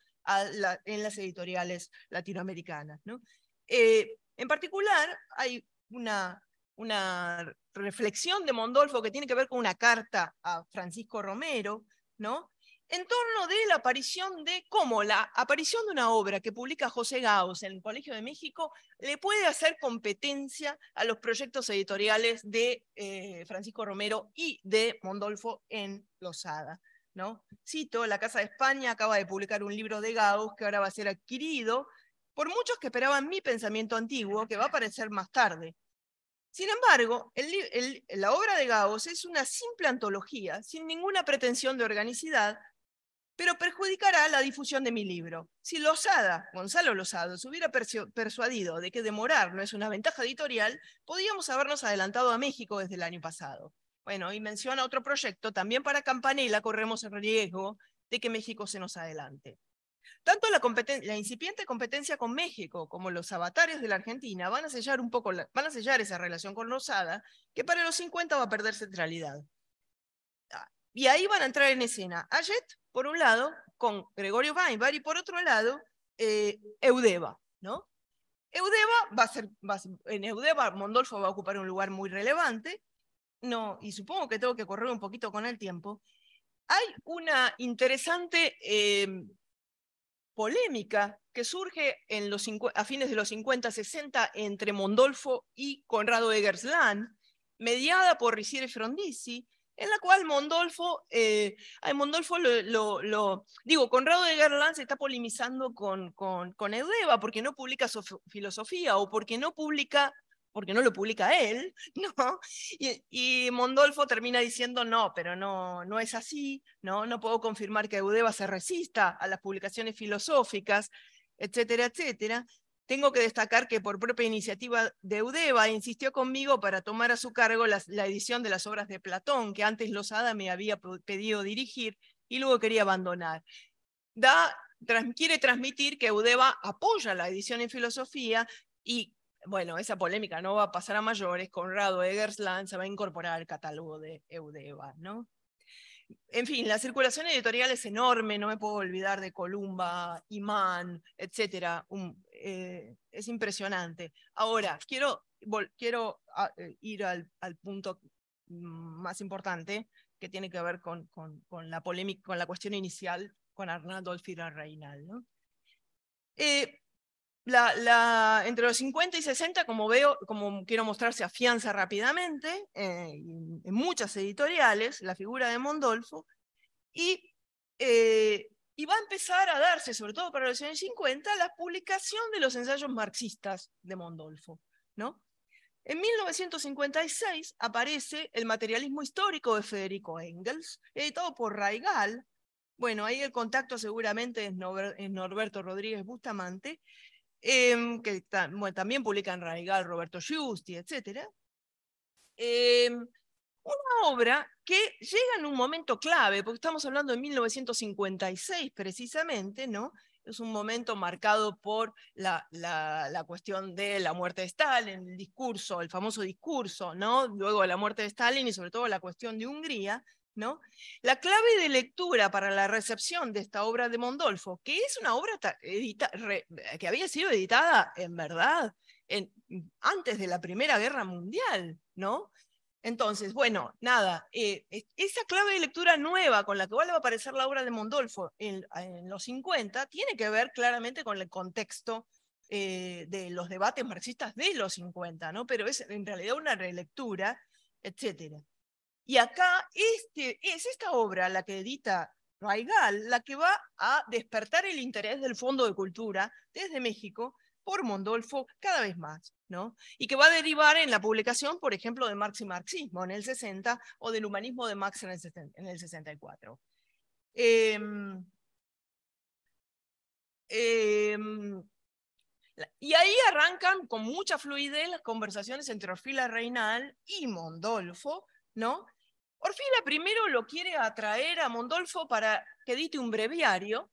en las editoriales latinoamericanas. ¿no? Eh, en particular, hay una, una reflexión de Mondolfo que tiene que ver con una carta a Francisco Romero, ¿no? en torno de la aparición de cómo la aparición de una obra que publica José Gauss en el Colegio de México le puede hacer competencia a los proyectos editoriales de eh, Francisco Romero y de Mondolfo en Lozada. ¿no? Cito, la Casa de España acaba de publicar un libro de Gauss que ahora va a ser adquirido por muchos que esperaban mi pensamiento antiguo, que va a aparecer más tarde. Sin embargo, la obra de Gauss es una simple antología, sin ninguna pretensión de organicidad, pero perjudicará la difusión de mi libro. Si Lozada, Gonzalo Lozada, se hubiera persuadido de que demorar no es una ventaja editorial, podíamos habernos adelantado a México desde el año pasado. Bueno, y menciona otro proyecto, también para Campanella corremos el riesgo de que México se nos adelante. Tanto la, incipiente competencia con México como los avatares de la Argentina van a sellar, un poco van a sellar esa relación con Lozada, que para los 50 va a perder centralidad. Ah, y ahí van a entrar en escena Ayet, por un lado, con Gregorio Weinberg y por otro lado, eh, Eudeva, ¿no? va a ser, en Eudeva Mondolfo va a ocupar un lugar muy relevante, no, y supongo que tengo que correr un poquito con el tiempo. Hay una interesante em, polémica que surge en a fines de los 50-60 entre Mondolfo y Conrado Egersland, mediada por Risiere Frondizi, en la cual Mondolfo, eh, lo, digo, Conrado de Garland se está polimizando con, con, con porque no publica su filosofía o porque no publica porque no lo publica él, ¿no? Y, Mondolfo termina diciendo, no, pero no, no es así, ¿no? No puedo confirmar que Eudeva se resista a las publicaciones filosóficas, etcétera, etcétera. Tengo que destacar que por propia iniciativa de Udeva insistió conmigo para tomar a su cargo la, edición de las obras de Platón, que antes Lozada me había pedido dirigir y luego quería abandonar. Da, quiere transmitir que Udeva apoya la edición en filosofía y bueno, esa polémica no va a pasar a mayores, Conrado Egersland se va a incorporar al catálogo de udeva ¿no? En fin, la circulación editorial es enorme, no me puedo olvidar de Columba, Imán, etcétera, eh, es impresionante. Ahora, quiero, quiero ah, eh, ir al, al, punto más importante que tiene que ver con, con, la polémica, con la cuestión inicial con Arnaldo Alfira Reinal. Eh, la, la, entre los 50 y 60, como veo, como quiero mostrarse se afianza rápidamente en, muchas editoriales la figura de Mondolfo y y va a empezar a darse, sobre todo para los años 50, la publicación de los ensayos marxistas de Mondolfo. ¿no? En 1956 aparece El materialismo histórico de Federico Engels, editado por Raigal. Bueno, ahí el contacto seguramente es, Norberto Rodríguez Bustamante, em, que también publican Raigal, Roberto Giusti, etc. Una obra que llega en un momento clave, porque estamos hablando de 1956 precisamente, ¿no? Es un momento marcado por la, cuestión de la muerte de Stalin, el discurso, el famoso discurso, ¿no? Luego de la muerte de Stalin y sobre todo la cuestión de Hungría, ¿no? La clave de lectura para la recepción de esta obra de Mondolfo, que es una obra que había sido editada, en verdad, antes de la Primera Guerra Mundial, ¿no? Entonces, bueno, nada, eh, esa clave de lectura nueva con la que vuelve a aparecer la obra de Mondolfo en, los 50 tiene que ver claramente con el contexto eh, de los debates marxistas de los 50, ¿no? pero es en realidad una relectura, etc. Y acá este, es esta obra la que edita Raigal, la que va a despertar el interés del Fondo de Cultura desde México por Mondolfo cada vez más. Y que va a derivar en la publicación, por ejemplo, de Marx y Marxismo en el 60 o del humanismo de Marx en el, en el 64. Em, em, y ahí arrancan con mucha fluidez las conversaciones entre Orfila Reinal y Mondolfo, ¿no? Orfila primero lo quiere atraer a Mondolfo para que edite un breviario,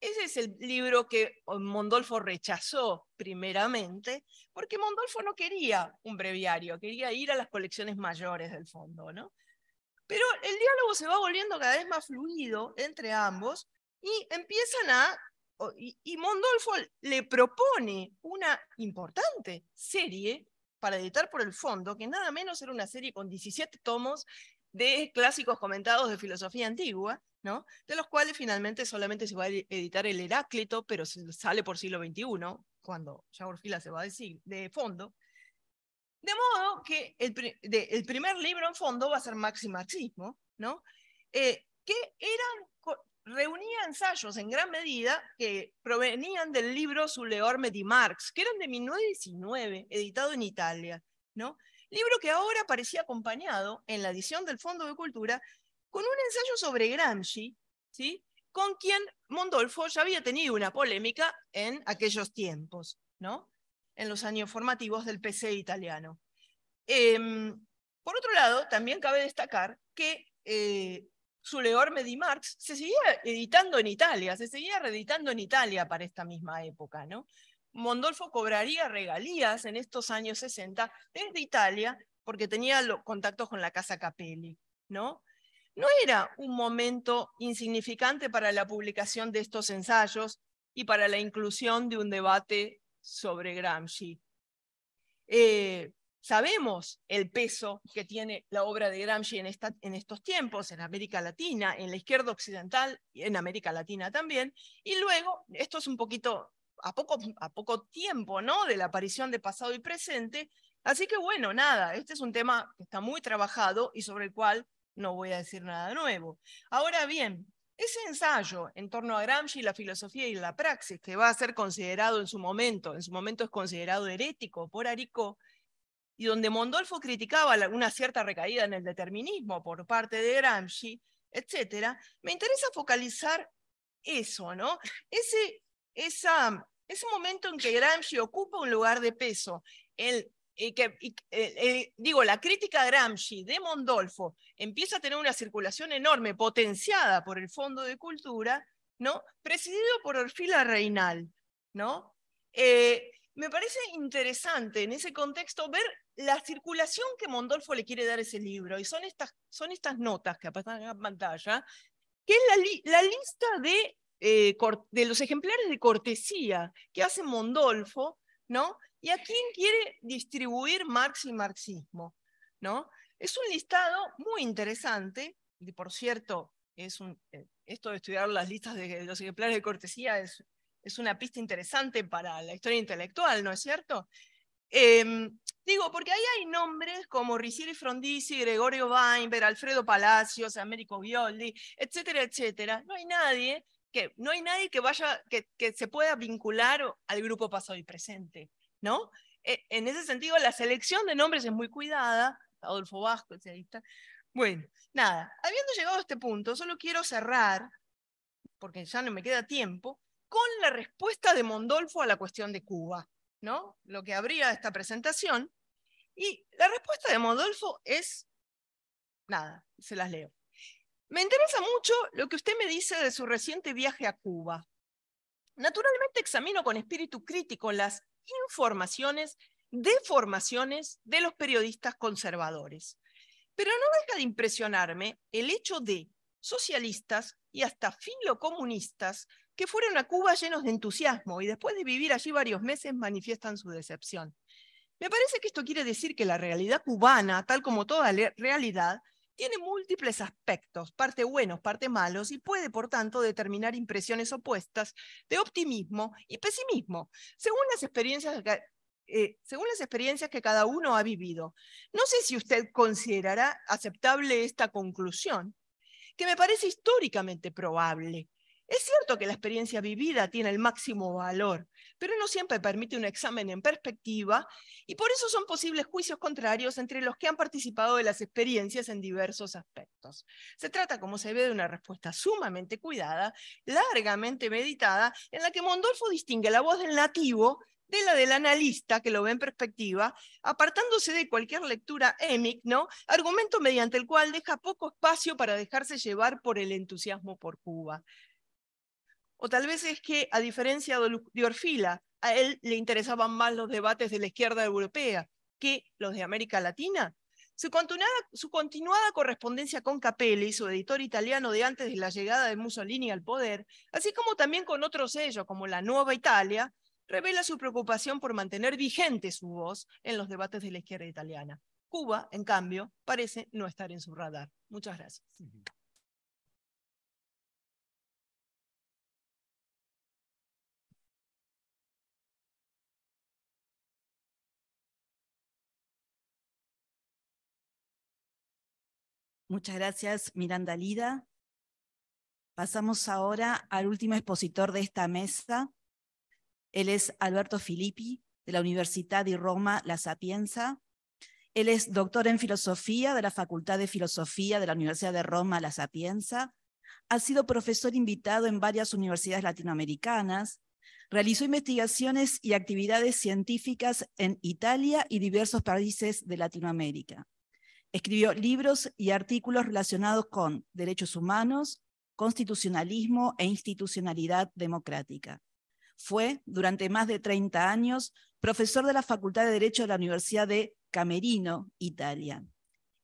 ese es el libro que Mondolfo rechazó primeramente, porque Mondolfo no quería un breviario, quería ir a las colecciones mayores del fondo, ¿no? Pero el diálogo se va volviendo cada vez más fluido entre ambos y empiezan a... Y, y Mondolfo le propone una importante serie para editar por el fondo, que nada menos era una serie con 17 tomos de clásicos comentados de filosofía antigua, ¿no? de los cuales finalmente solamente se va a editar el Heráclito, pero sale por siglo XXI, cuando ya Orfila se va a decir, de fondo. De modo que el, primer libro en fondo va a ser Maxi ¿no? Eh, que eran, reunía ensayos en gran medida que provenían del libro Suleorme di Marx, que eran de 1919, editado en Italia, ¿no? libro que ahora parecía acompañado en la edición del Fondo de Cultura con un ensayo sobre Gramsci, ¿sí? con quien Mondolfo ya había tenido una polémica en aquellos tiempos, ¿no? en los años formativos del PC italiano. Em, por otro lado, también cabe destacar que eh, su leor di Marx se seguía editando en Italia, se seguía reeditando en Italia para esta misma época, ¿no? Mondolfo cobraría regalías en estos años 60 desde Italia porque tenía los contactos con la Casa Capelli, ¿no? No era un momento insignificante para la publicación de estos ensayos y para la inclusión de un debate sobre Gramsci. Eh, sabemos el peso que tiene la obra de Gramsci en, en estos tiempos, en América Latina, en la izquierda occidental y en América Latina también. Y luego, esto es un poquito a poco, a poco tiempo, ¿no? De la aparición de pasado y presente. Así que bueno, nada, este es un tema que está muy trabajado y sobre el cual no voy a decir nada nuevo. Ahora bien, ese ensayo en torno a Gramsci, la filosofía y la praxis, que va a ser considerado en su momento, en su momento es considerado herético por Aricó, y donde Mondolfo criticaba una cierta recaída en el determinismo por parte de Gramsci, etcétera, me interesa focalizar eso, ¿no? Ese ese es momento en que Gramsci ocupa un lugar de peso. El, digo, la crítica Gramsci de Mondolfo empieza a tener una circulación enorme, potenciada por el Fondo de Cultura, ¿no? presidido por Orfila Reinal. ¿no? Eh, me parece interesante en ese contexto ver la circulación que Mondolfo le quiere dar a ese libro, y son estas, son estas notas que aparecen en la pantalla, que es la lista de eh, de los ejemplares de cortesía que hace Mondolfo, ¿no? Y a quién quiere distribuir Marx y marxismo, ¿no? Es un listado muy interesante, y por cierto, es un, eh, esto de estudiar las listas de los ejemplares de cortesía es, una pista interesante para la historia intelectual, ¿no es cierto? Em, digo, porque ahí hay nombres como Ricieri Frondizi, Gregorio Weinberg, Alfredo Palacios, Américo Violdi, etcétera, etcétera. No hay nadie que no hay nadie que vaya, que, se pueda vincular al grupo pasado y presente, ¿no? E, en ese sentido, la selección de nombres es muy cuidada, Adolfo Vasco, etc. Bueno, nada, habiendo llegado a este punto, solo quiero cerrar, porque ya no me queda tiempo, con la respuesta de Mondolfo a la cuestión de Cuba, ¿no? Lo que abría esta presentación. Y la respuesta de Mondolfo es, nada, se las leo. Me interesa mucho lo que usted me dice de su reciente viaje a Cuba. Naturalmente examino con espíritu crítico las informaciones, deformaciones de los periodistas conservadores. Pero no deja de impresionarme el hecho de socialistas y hasta filocomunistas que fueron a Cuba llenos de entusiasmo y después de vivir allí varios meses manifiestan su decepción. Me parece que esto quiere decir que la realidad cubana, tal como toda realidad, tiene múltiples aspectos, parte buenos, parte malos, y puede, por tanto, determinar impresiones opuestas de optimismo y pesimismo, según las experiencias que, eh, según las experiencias que cada uno ha vivido. No sé si usted considerará aceptable esta conclusión, que me parece históricamente probable. Es cierto que la experiencia vivida tiene el máximo valor, pero no siempre permite un examen en perspectiva y por eso son posibles juicios contrarios entre los que han participado de las experiencias en diversos aspectos. Se trata, como se ve, de una respuesta sumamente cuidada, largamente meditada, en la que Mondolfo distingue la voz del nativo de la del analista que lo ve en perspectiva, apartándose de cualquier lectura émic, ¿no? Argumento mediante el cual deja poco espacio para dejarse llevar por el entusiasmo por Cuba. O tal vez es que, a diferencia de Orfila, a él le interesaban más los debates de la izquierda europea que los de América Latina. Su continuada, correspondencia con Capelli, su editor italiano de antes de la llegada de Mussolini al poder, así como también con otros sellos como la Nueva Italia, revela su preocupación por mantener vigente su voz en los debates de la izquierda italiana. Cuba, en cambio, parece no estar en su radar. Muchas gracias. Muchas gracias, Miranda Lida. Pasamos ahora al último expositor de esta mesa. Él es Alberto Filippi, de la Universidad de Roma La Sapienza. Él es doctor en filosofía de la Facultad de Filosofía de la Universidad de Roma La Sapienza. Ha sido profesor invitado en varias universidades latinoamericanas. Realizó investigaciones y actividades científicas en Italia y diversos países de Latinoamérica. Escribió libros y artículos relacionados con derechos humanos, constitucionalismo e institucionalidad democrática. Fue, durante más de 30 años, profesor de la Facultad de Derecho de la Universidad de Camerino, Italia.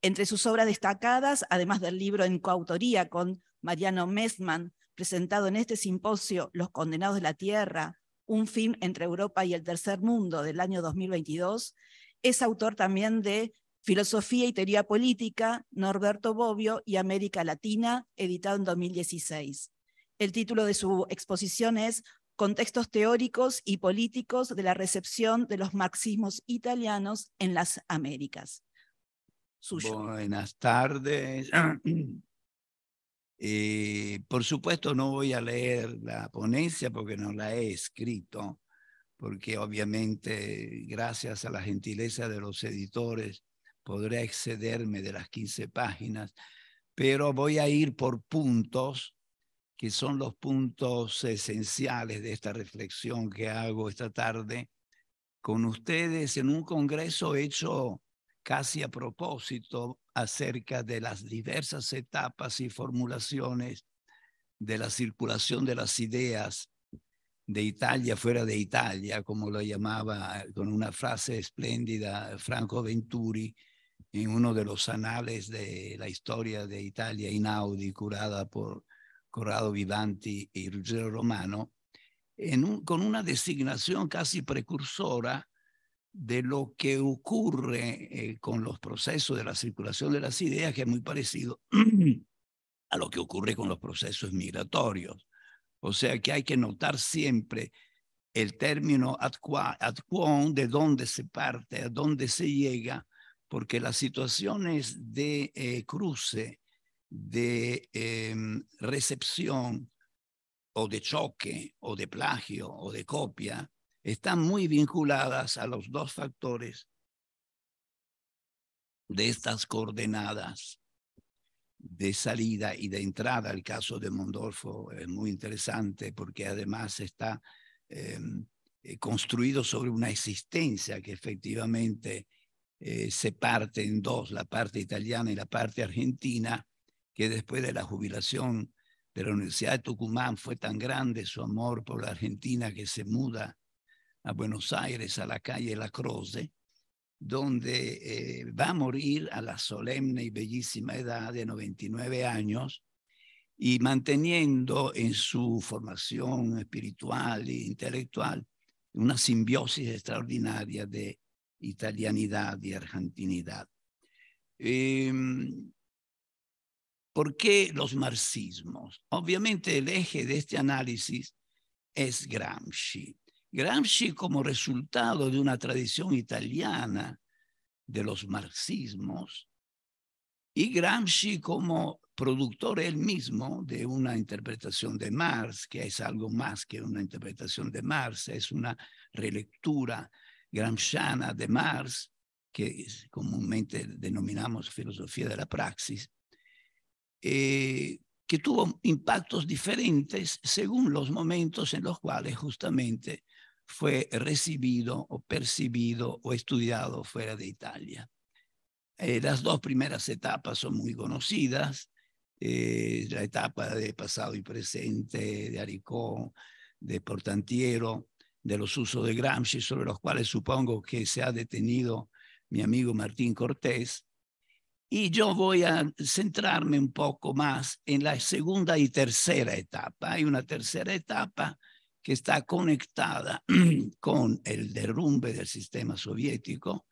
Entre sus obras destacadas, además del libro en coautoría con Mariano Mesman, presentado en este simposio Los Condenados de la Tierra, un film entre Europa y el Tercer Mundo del año 2022, es autor también de Filosofía y Teoría Política, Norberto Bobbio y América Latina, editado en 2016. El título de su exposición es Contextos teóricos y políticos de la recepción de los marxismos italianos en las Américas. Buenas tardes. Eh, por supuesto no voy a leer la ponencia porque no la he escrito, porque obviamente gracias a la gentileza de los editores podré excederme de las 15 páginas, pero voy a ir por puntos que son los puntos esenciales de esta reflexión que hago esta tarde con ustedes en un congreso hecho casi a propósito acerca de las diversas etapas y formulaciones de la circulación de las ideas de Italia fuera de Italia, como lo llamaba con una frase espléndida Franco Venturi, en uno de los anales de la historia de Italia Inaudi, curada por Corrado Vivanti y Ruggero Romano, con una designación casi precursora de lo que ocurre eh, con los procesos de la circulación de las ideas, que es muy parecido a lo que ocurre con los procesos migratorios. O sea que hay que notar siempre el término ad, qua, de dónde se parte, a dónde se llega, porque las situaciones de eh, cruce, de em, recepción o de choque o de plagio o de copia están muy vinculadas a los dos factores de estas coordenadas de salida y de entrada. El caso de Mondolfo es muy interesante porque además está em, eh, construido sobre una existencia que efectivamente eh, se parte en dos, la parte italiana y la parte argentina, que después de la jubilación de la Universidad de Tucumán fue tan grande su amor por la Argentina que se muda a Buenos Aires, a la calle La Croce, donde eh, va a morir a la solemne y bellísima edad de 99 años y manteniendo en su formación espiritual e intelectual una simbiosis extraordinaria de italianidad y argentinidad. Em, ¿Por qué los marxismos? Obviamente el eje de este análisis es Gramsci. Gramsci como resultado de una tradición italiana de los marxismos y Gramsci como productor él mismo de una interpretación de Marx, que es algo más que una interpretación de Marx, es una relectura gramsciana de Mars, que comúnmente denominamos filosofía de la praxis, eh, que tuvo impactos diferentes según los momentos en los cuales justamente fue recibido o percibido o estudiado fuera de Italia. Eh, las dos primeras etapas son muy conocidas, eh, la etapa de pasado y presente de Aricó, de Portantiero, de los usos de Gramsci, sobre los cuales supongo que se ha detenido mi amigo Martín Cortés. Y yo voy a centrarme un poco más en la segunda y tercera etapa. Hay una tercera etapa que está conectada con el derrumbe del sistema soviético,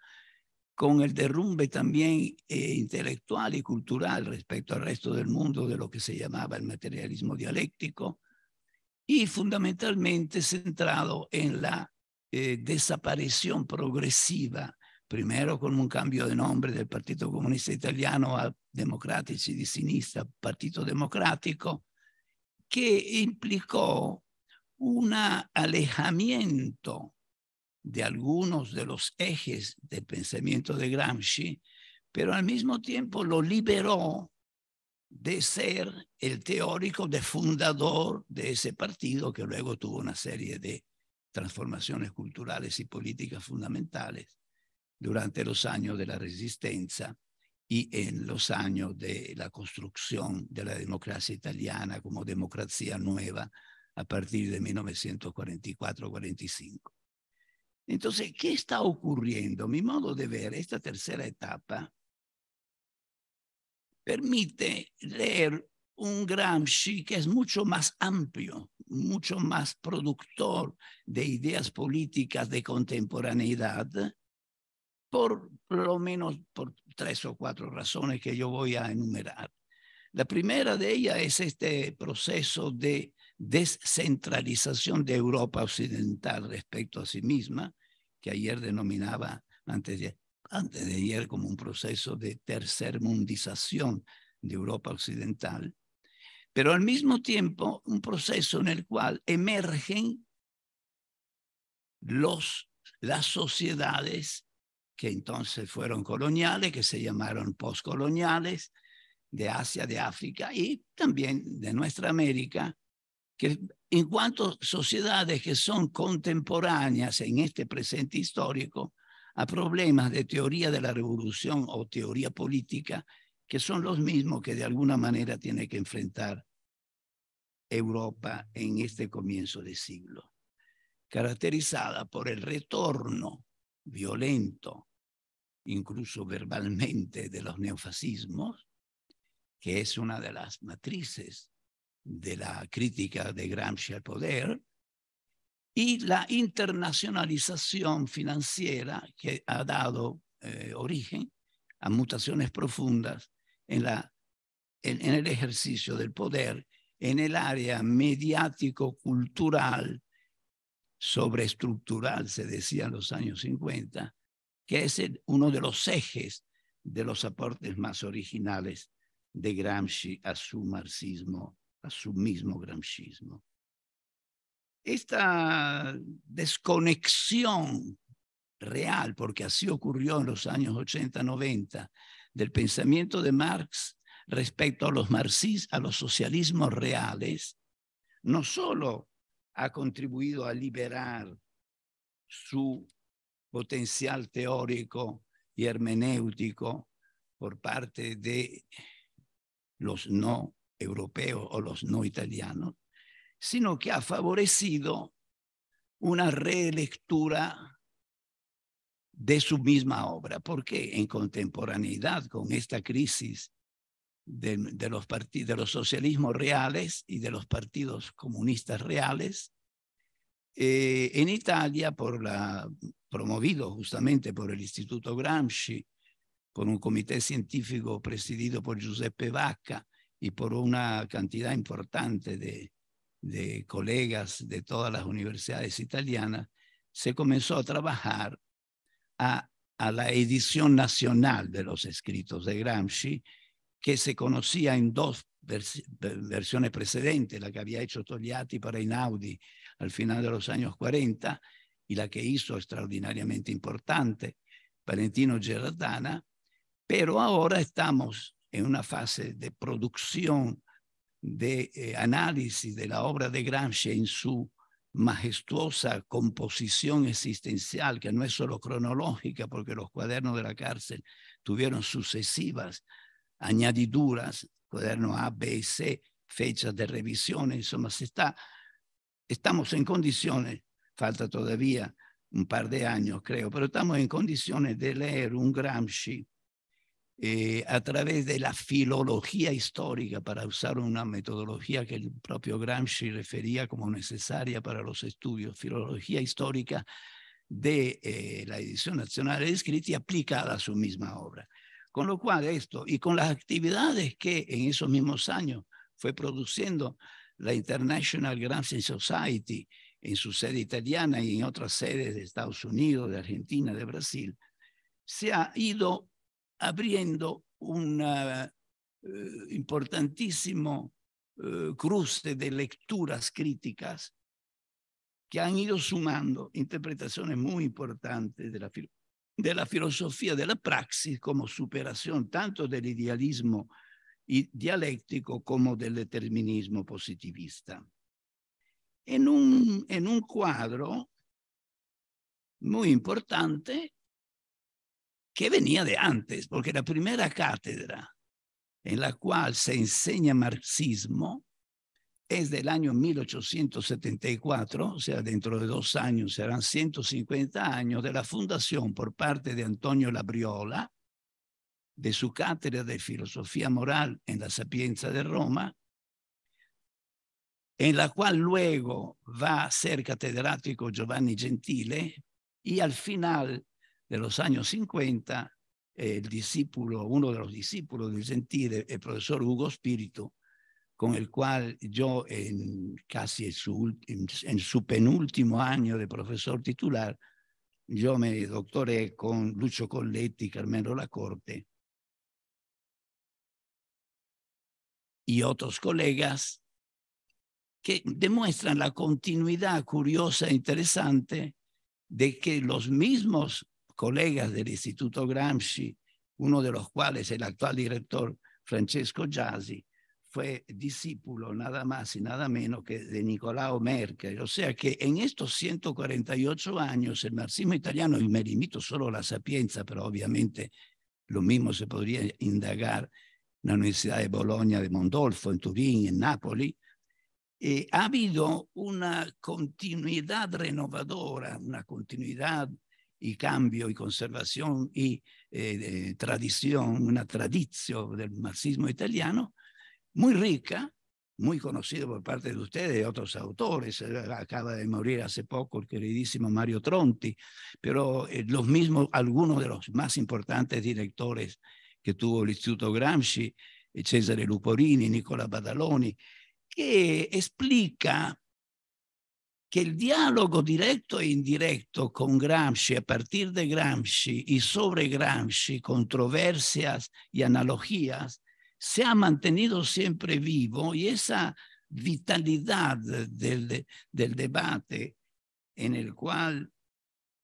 con el derrumbe también eh, intelectual y cultural respecto al resto del mundo de lo que se llamaba el materialismo dialéctico, y fundamentalmente centrado en la eh, desaparición progresiva, primero con un cambio de nombre del Partido Comunista Italiano a Democratici di Sinistra, Partito Democrático, que implicó un alejamiento de algunos de los ejes del pensamiento de Gramsci, pero al mismo tiempo lo liberó de ser el teórico de fundador de ese partido que luego tuvo una serie de transformaciones culturales y políticas fundamentales durante los años de la resistencia y en los años de la construcción de la democracia italiana como democracia nueva a partir de 1944-45. Entonces, ¿qué está ocurriendo? Mi modo de ver, esta tercera etapa permite leer un Gramsci que es mucho más amplio, mucho más productor de ideas políticas de contemporaneidad, por, lo menos por tres o cuatro razones que yo voy a enumerar. La primera de ellas es este proceso de descentralización de Europa Occidental respecto a sí misma, que ayer denominaba antes de antes de ayer como un proceso de tercermundización de Europa Occidental, pero al mismo tiempo un proceso en el cual emergen los, las sociedades que entonces fueron coloniales, que se llamaron postcoloniales, de Asia, de África y también de nuestra América, que en cuanto sociedades que son contemporáneas en este presente histórico, a problemas de teoría de la revolución o teoría política que son los mismos que de alguna manera tiene que enfrentar Europa en este comienzo de siglo, caracterizada por el retorno violento, incluso verbalmente, de los neofascismos, que es una de las matrices de la crítica de Gramsci al poder, y la internacionalización financiera que ha dado eh, origen a mutaciones profundas en, el ejercicio del poder en el área mediático-cultural, sobreestructural, se decía en los años 50, que es uno de los ejes de los aportes más originales de Gramsci a su marxismo, a su mismo gramscismo esta desconexión real, porque así ocurrió en los años 80, 90, del pensamiento de Marx respecto a los marxistas, a los socialismos reales, no solo ha contribuido a liberar su potencial teórico y hermenéutico por parte de los no europeos o los no italianos, sino que ha favorecido una relectura de su misma obra, porque en contemporaneidad con esta crisis de, los, de los socialismos reales y de los partidos comunistas reales, eh, en Italia, por la, promovido justamente por el Instituto Gramsci, con un comité científico presidido por Giuseppe Vacca y por una cantidad importante de de colegas de todas las universidades italianas, se comenzó a trabajar a, la edición nacional de los escritos de Gramsci, que se conocía en dos versiones precedentes, la que había hecho Togliatti para Inaudi al final de los años 40 y la que hizo extraordinariamente importante Valentino Gerardana, pero ahora estamos en una fase de producción de eh, análisis de la obra de Gramsci en su majestuosa composición existencial, que no es solo cronológica, porque los cuadernos de la cárcel tuvieron sucesivas añadiduras, cuadernos A, B y C, fechas de revisiones, insomma, está, estamos en condiciones, falta todavía un par de años creo, pero estamos en condiciones de leer un Gramsci eh, a través de la filología histórica, para usar una metodología que el propio Gramsci refería como necesaria para los estudios, filología histórica de eh, la edición nacional de escrita y aplicada a su misma obra. Con lo cual esto, y con las actividades que en esos mismos años fue produciendo la International Gramsci Society en su sede italiana y en otras sedes de Estados Unidos, de Argentina, de Brasil, se ha ido abriendo un ah, eh, importantísimo eh, cruce de lecturas críticas que han ido sumando interpretaciones muy importantes de la, filosofía de la praxis como superación tanto del idealismo dialéctico como del determinismo positivista. en un cuadro muy importante que venía de antes, porque la primera cátedra en la cual se enseña marxismo es del año 1874, o sea, dentro de dos años serán 150 años de la fundación por parte de Antonio Labriola de su cátedra de filosofía moral en la Sapienza de Roma, en la cual luego va a ser catedrático Giovanni Gentile y al final de los años 50, el discípulo, uno de los discípulos del sentir el profesor Hugo Espíritu, con el cual yo en casi su, en, su penúltimo año de profesor titular, yo me doctoré con Lucio Colletti, Carmelo Lacorte y otros colegas que demuestran la continuidad curiosa e interesante de que los mismos colegas del Instituto Gramsci, uno de los cuales el actual director Francesco Giasi, fue discípulo nada más y nada menos que de Nicolao Merkel. O sea que en estos 148 años el marxismo italiano, y me limito solo a la sapienza, pero obviamente lo mismo se podría indagar en la Universidad de Bologna, de Mondolfo, en Turín, en Nápoles, eh, ha habido una continuidad renovadora, una continuidad y cambio y conservación y eh, eh, tradición, una tradición del marxismo italiano, muy rica, muy conocida por parte de ustedes otros autores. Eh, acaba de morir hace poco el queridísimo Mario Tronti, pero los mismos, algunos de los más importantes directores que tuvo el Instituto Gramsci, Cesare Luporini, Nicola Badaloni, que explica que el diálogo directo e indirecto con Gramsci, a partir de Gramsci y sobre Gramsci, controversias y analogías, se ha mantenido siempre vivo y esa vitalidad del, del debate en el cual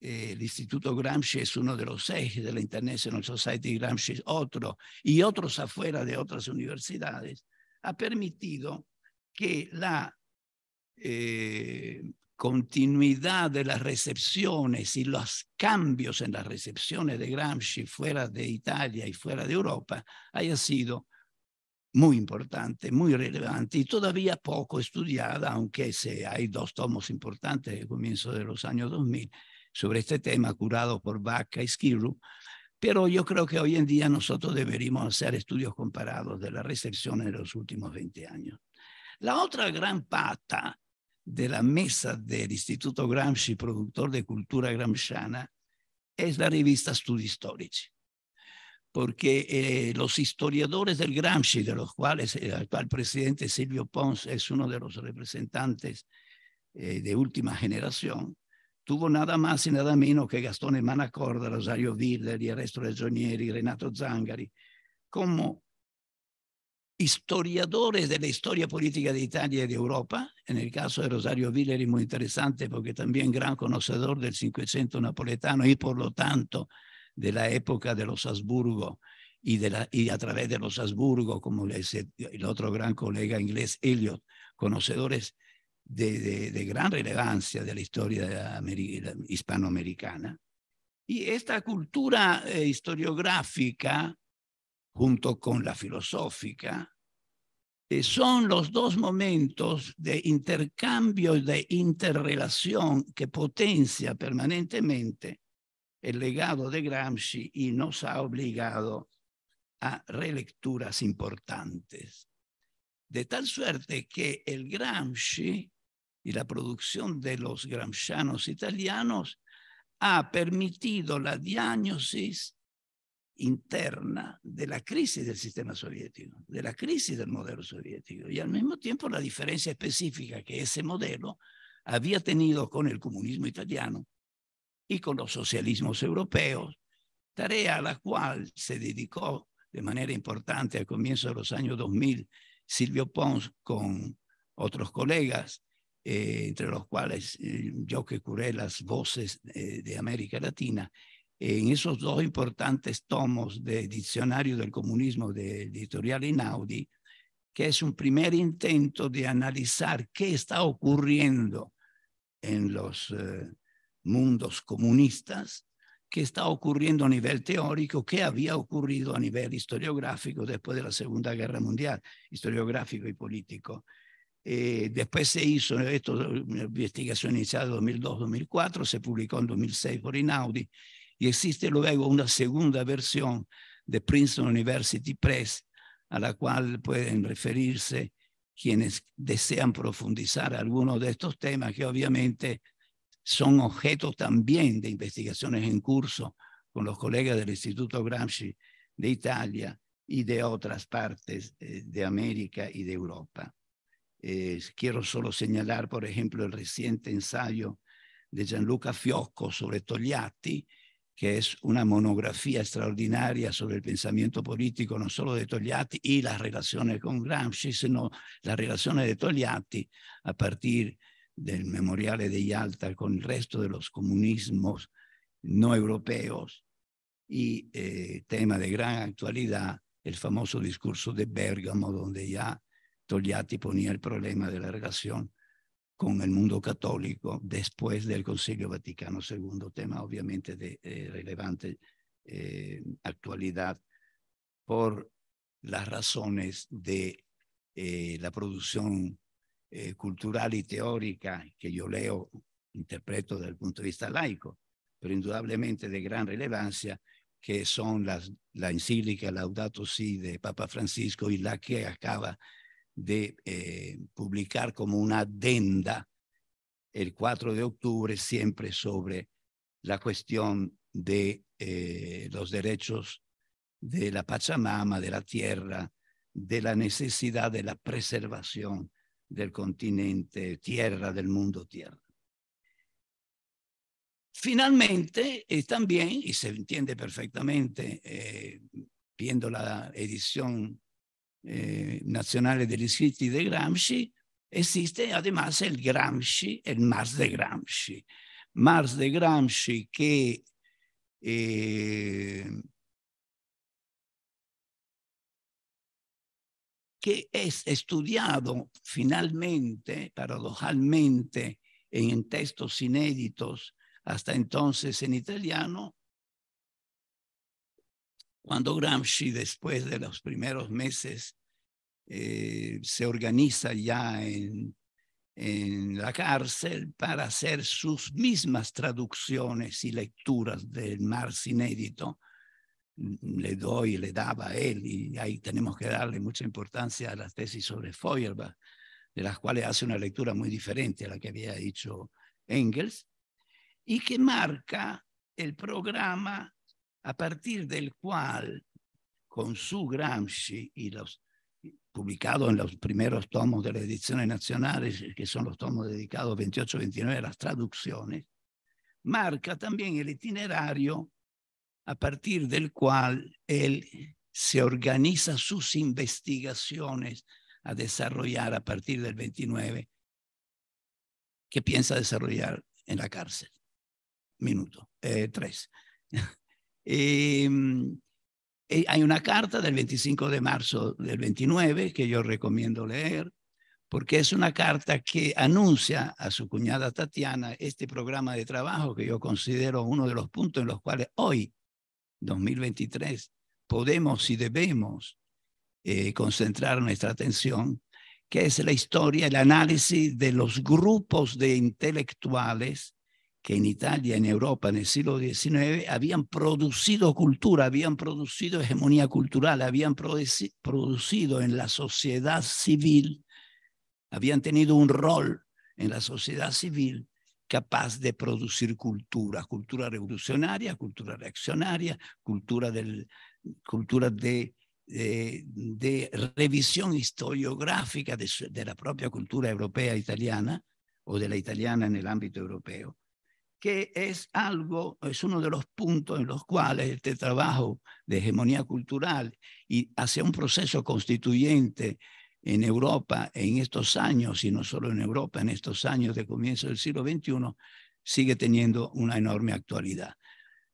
eh, el Instituto Gramsci es uno de los ejes de la International Society, Gramsci otro, y otros afuera de otras universidades, ha permitido que la eh, continuidad de las recepciones y los cambios en las recepciones de Gramsci fuera de Italia y fuera de Europa haya sido muy importante, muy relevante y todavía poco estudiada, aunque se, hay dos tomos importantes del comienzo de los años 2000 sobre este tema curado por Vaca y Skiru, pero yo creo que hoy en día nosotros deberíamos hacer estudios comparados de la recepción en los últimos 20 años. La otra gran pata della messa dell'Istituto Gramsci, produttore di cultura gramsciana, è la rivista Studi Storici, perché eh, los historiadores del Gramsci, del quale il presidente Silvio Pons è uno dei rappresentanti eh, di ultima generazione, tuvo nada más e nada meno che Gastone Manacorda, Rosario Virder, Ernesto Ragionieri, Renato Zangari, come historiadores de la historia política de Italia y de Europa. En el caso de Rosario Villeri, muy interesante porque también gran conocedor del Cinquecento napoletano y por lo tanto de la época de los Habsburgo y, de la, y a través de los Habsburgo, como el otro gran colega inglés, Elliot, conocedores de, gran relevancia de la historia hispanoamericana. Y esta cultura eh, historiográfica junto con la filosófica, eh, son los dos momentos de intercambio y de interrelación que potencia permanentemente el legado de Gramsci y nos ha obligado a relecturas importantes. De tal suerte que el Gramsci y la producción de los gramscianos italianos ha permitido la diagnosis interna de la crisis del sistema soviético, de la crisis del modelo soviético, y al mismo tiempo la diferencia específica que ese modelo había tenido con el comunismo italiano y con los socialismos europeos, tarea a la cual se dedicó de manera importante al comienzo de los años 2000 Silvio Pons con otros colegas, eh, entre los cuales yo eh, que curé las voces eh, de América Latina, en esos dos importantes tomos de Diccionario del Comunismo de Editorial Inaudi, que es un primer intento de analizar qué está ocurriendo en los eh, mundos comunistas, qué está ocurriendo a nivel teórico, qué había ocurrido a nivel historiográfico después de la Segunda Guerra Mundial, historiográfico y político. Eh, después se hizo esto, una investigación iniciada en 2002-2004, se publicó en 2006 por Inaudi y existe luego una segunda versión de Princeton University Press a la cual pueden referirse quienes desean profundizar algunos de estos temas que obviamente son objeto también de investigaciones en curso con los colegas del Instituto Gramsci de Italia y de otras partes eh, de América y de Europa. Eh, quiero solo señalar, por ejemplo, el reciente ensayo de Gianluca Fiocco sobre Togliatti, que es una monografía extraordinaria sobre el pensamiento político, no solo de Togliatti y las relaciones con Gramsci, sino las relaciones de Togliatti a partir del memorial de Yalta con el resto de los comunismos no europeos y eh, tema de gran actualidad, el famoso discurso de Bérgamo, donde ya Togliatti ponía el problema de la relación con el mundo católico después del Concilio Vaticano II, tema obviamente de eh, relevante eh, actualidad, por las razones de eh, la producción cultural y teórica que yo leo, interpreto desde el punto de vista laico, pero indudablemente de gran relevancia, que son las, la encíclica Laudato Si de Papa Francisco y la que acaba de de eh, publicar como una adenda el 4 de octubre siempre sobre la cuestión de eh, los derechos de la Pachamama, de la tierra, de la necesidad de la preservación del continente tierra, del mundo tierra. Finalmente, y también, y se entiende perfectamente, eh, viendo la edición eh, Nacional de del de Gramsci, existe además el Gramsci, el Mars de Gramsci. Mars de Gramsci que eh, que es estudiado finalmente, paradojalmente, en textos inéditos hasta entonces en italiano, cuando Gramsci, después de los primeros meses, eh, se organiza ya en, en la cárcel para hacer sus mismas traducciones y lecturas del Marx inédito, mm, le doy, le daba a él, y ahí tenemos que darle mucha importancia a las tesis sobre Feuerbach, de las cuales hace una lectura muy diferente a la que había dicho Engels, y que marca el programa a partir del cual, con su Gramsci y los publicados en los primeros tomos de las ediciones nacionales, que son los tomos dedicados 28-29 a las traducciones, marca también el itinerario a partir del cual él se organiza sus investigaciones a desarrollar a partir del 29 que piensa desarrollar en la cárcel. Minuto, eh, tres. Em, eh, hay una carta del 25 de marzo del 29 que yo recomiendo leer, porque es una carta que anuncia a su cuñada Tatiana este programa de trabajo que yo considero uno de los puntos en los cuales hoy, 2023, podemos y debemos eh, concentrar nuestra atención, que es la historia, el análisis de los grupos de intelectuales que en Italia, en Europa, en el siglo XIX, habían producido cultura, habían producido hegemonía cultural, habían producido en la sociedad civil, habían tenido un rol en la sociedad civil capaz de producir cultura, cultura revolucionaria, cultura reaccionaria, cultura, de, de, revisión historiográfica de la propia cultura europea italiana o de la italiana en el ámbito europeo que es algo, es uno de los puntos en los cuales este trabajo de hegemonía cultural y hacia un proceso constituyente en Europa en estos años, y no solo en Europa, en estos años de comienzo del siglo XXI, sigue teniendo una enorme actualidad.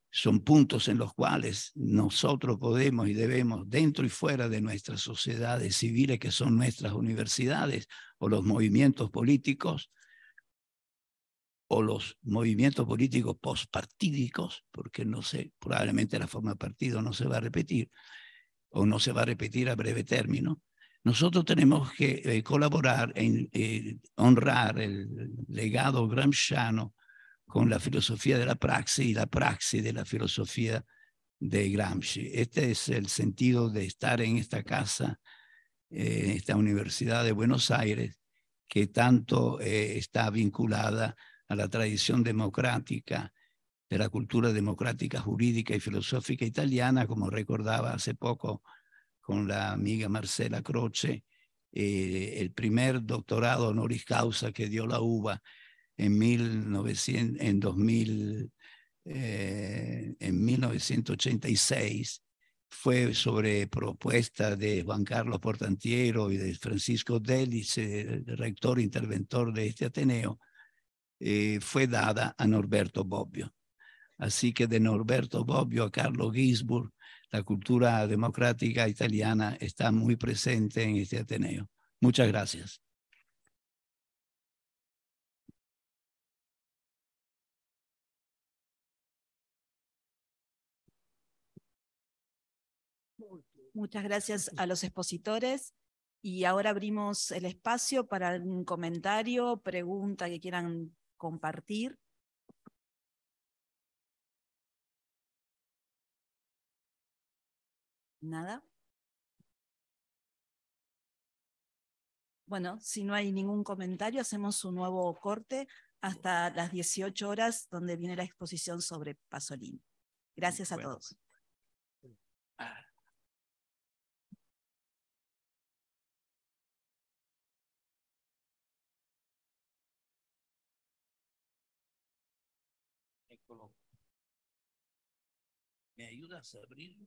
Son puntos en los cuales nosotros podemos y debemos, dentro y fuera de nuestras sociedades civiles, que son nuestras universidades o los movimientos políticos, o los movimientos políticos postpartídicos, porque no sé, probablemente la forma de partido no se va a repetir, o no se va a repetir a breve término, nosotros tenemos que eh, colaborar en eh, honrar el legado gramsciano con la filosofía de la praxis y la praxis de la filosofía de Gramsci. Este es el sentido de estar en esta casa, en eh, esta Universidad de Buenos Aires, que tanto está vinculada a la tradición democrática, de la cultura democrática, jurídica y filosófica italiana, como recordaba hace poco con la amiga Marcela Croce, eh, el primer doctorado honoris causa que dio la UBA en, 1900, en, 2000, eh, en 1986 fue sobre propuesta de Juan Carlos Portantiero y de Francisco Delis, rector interventor de este Ateneo, eh, fue dada a Norberto Bobbio. Así que de Norberto Bobbio a Carlos Gisburg, la cultura democrática italiana está muy presente en este Ateneo. Muchas gracias. Muchas gracias a los expositores y ahora abrimos el espacio para algún comentario, pregunta que quieran compartir ¿Nada? Bueno, si no hay ningún comentario, hacemos un nuevo corte hasta las 18 horas, donde viene la exposición sobre Pasolini. Gracias a todos. Pues. Ah. lugar, Abril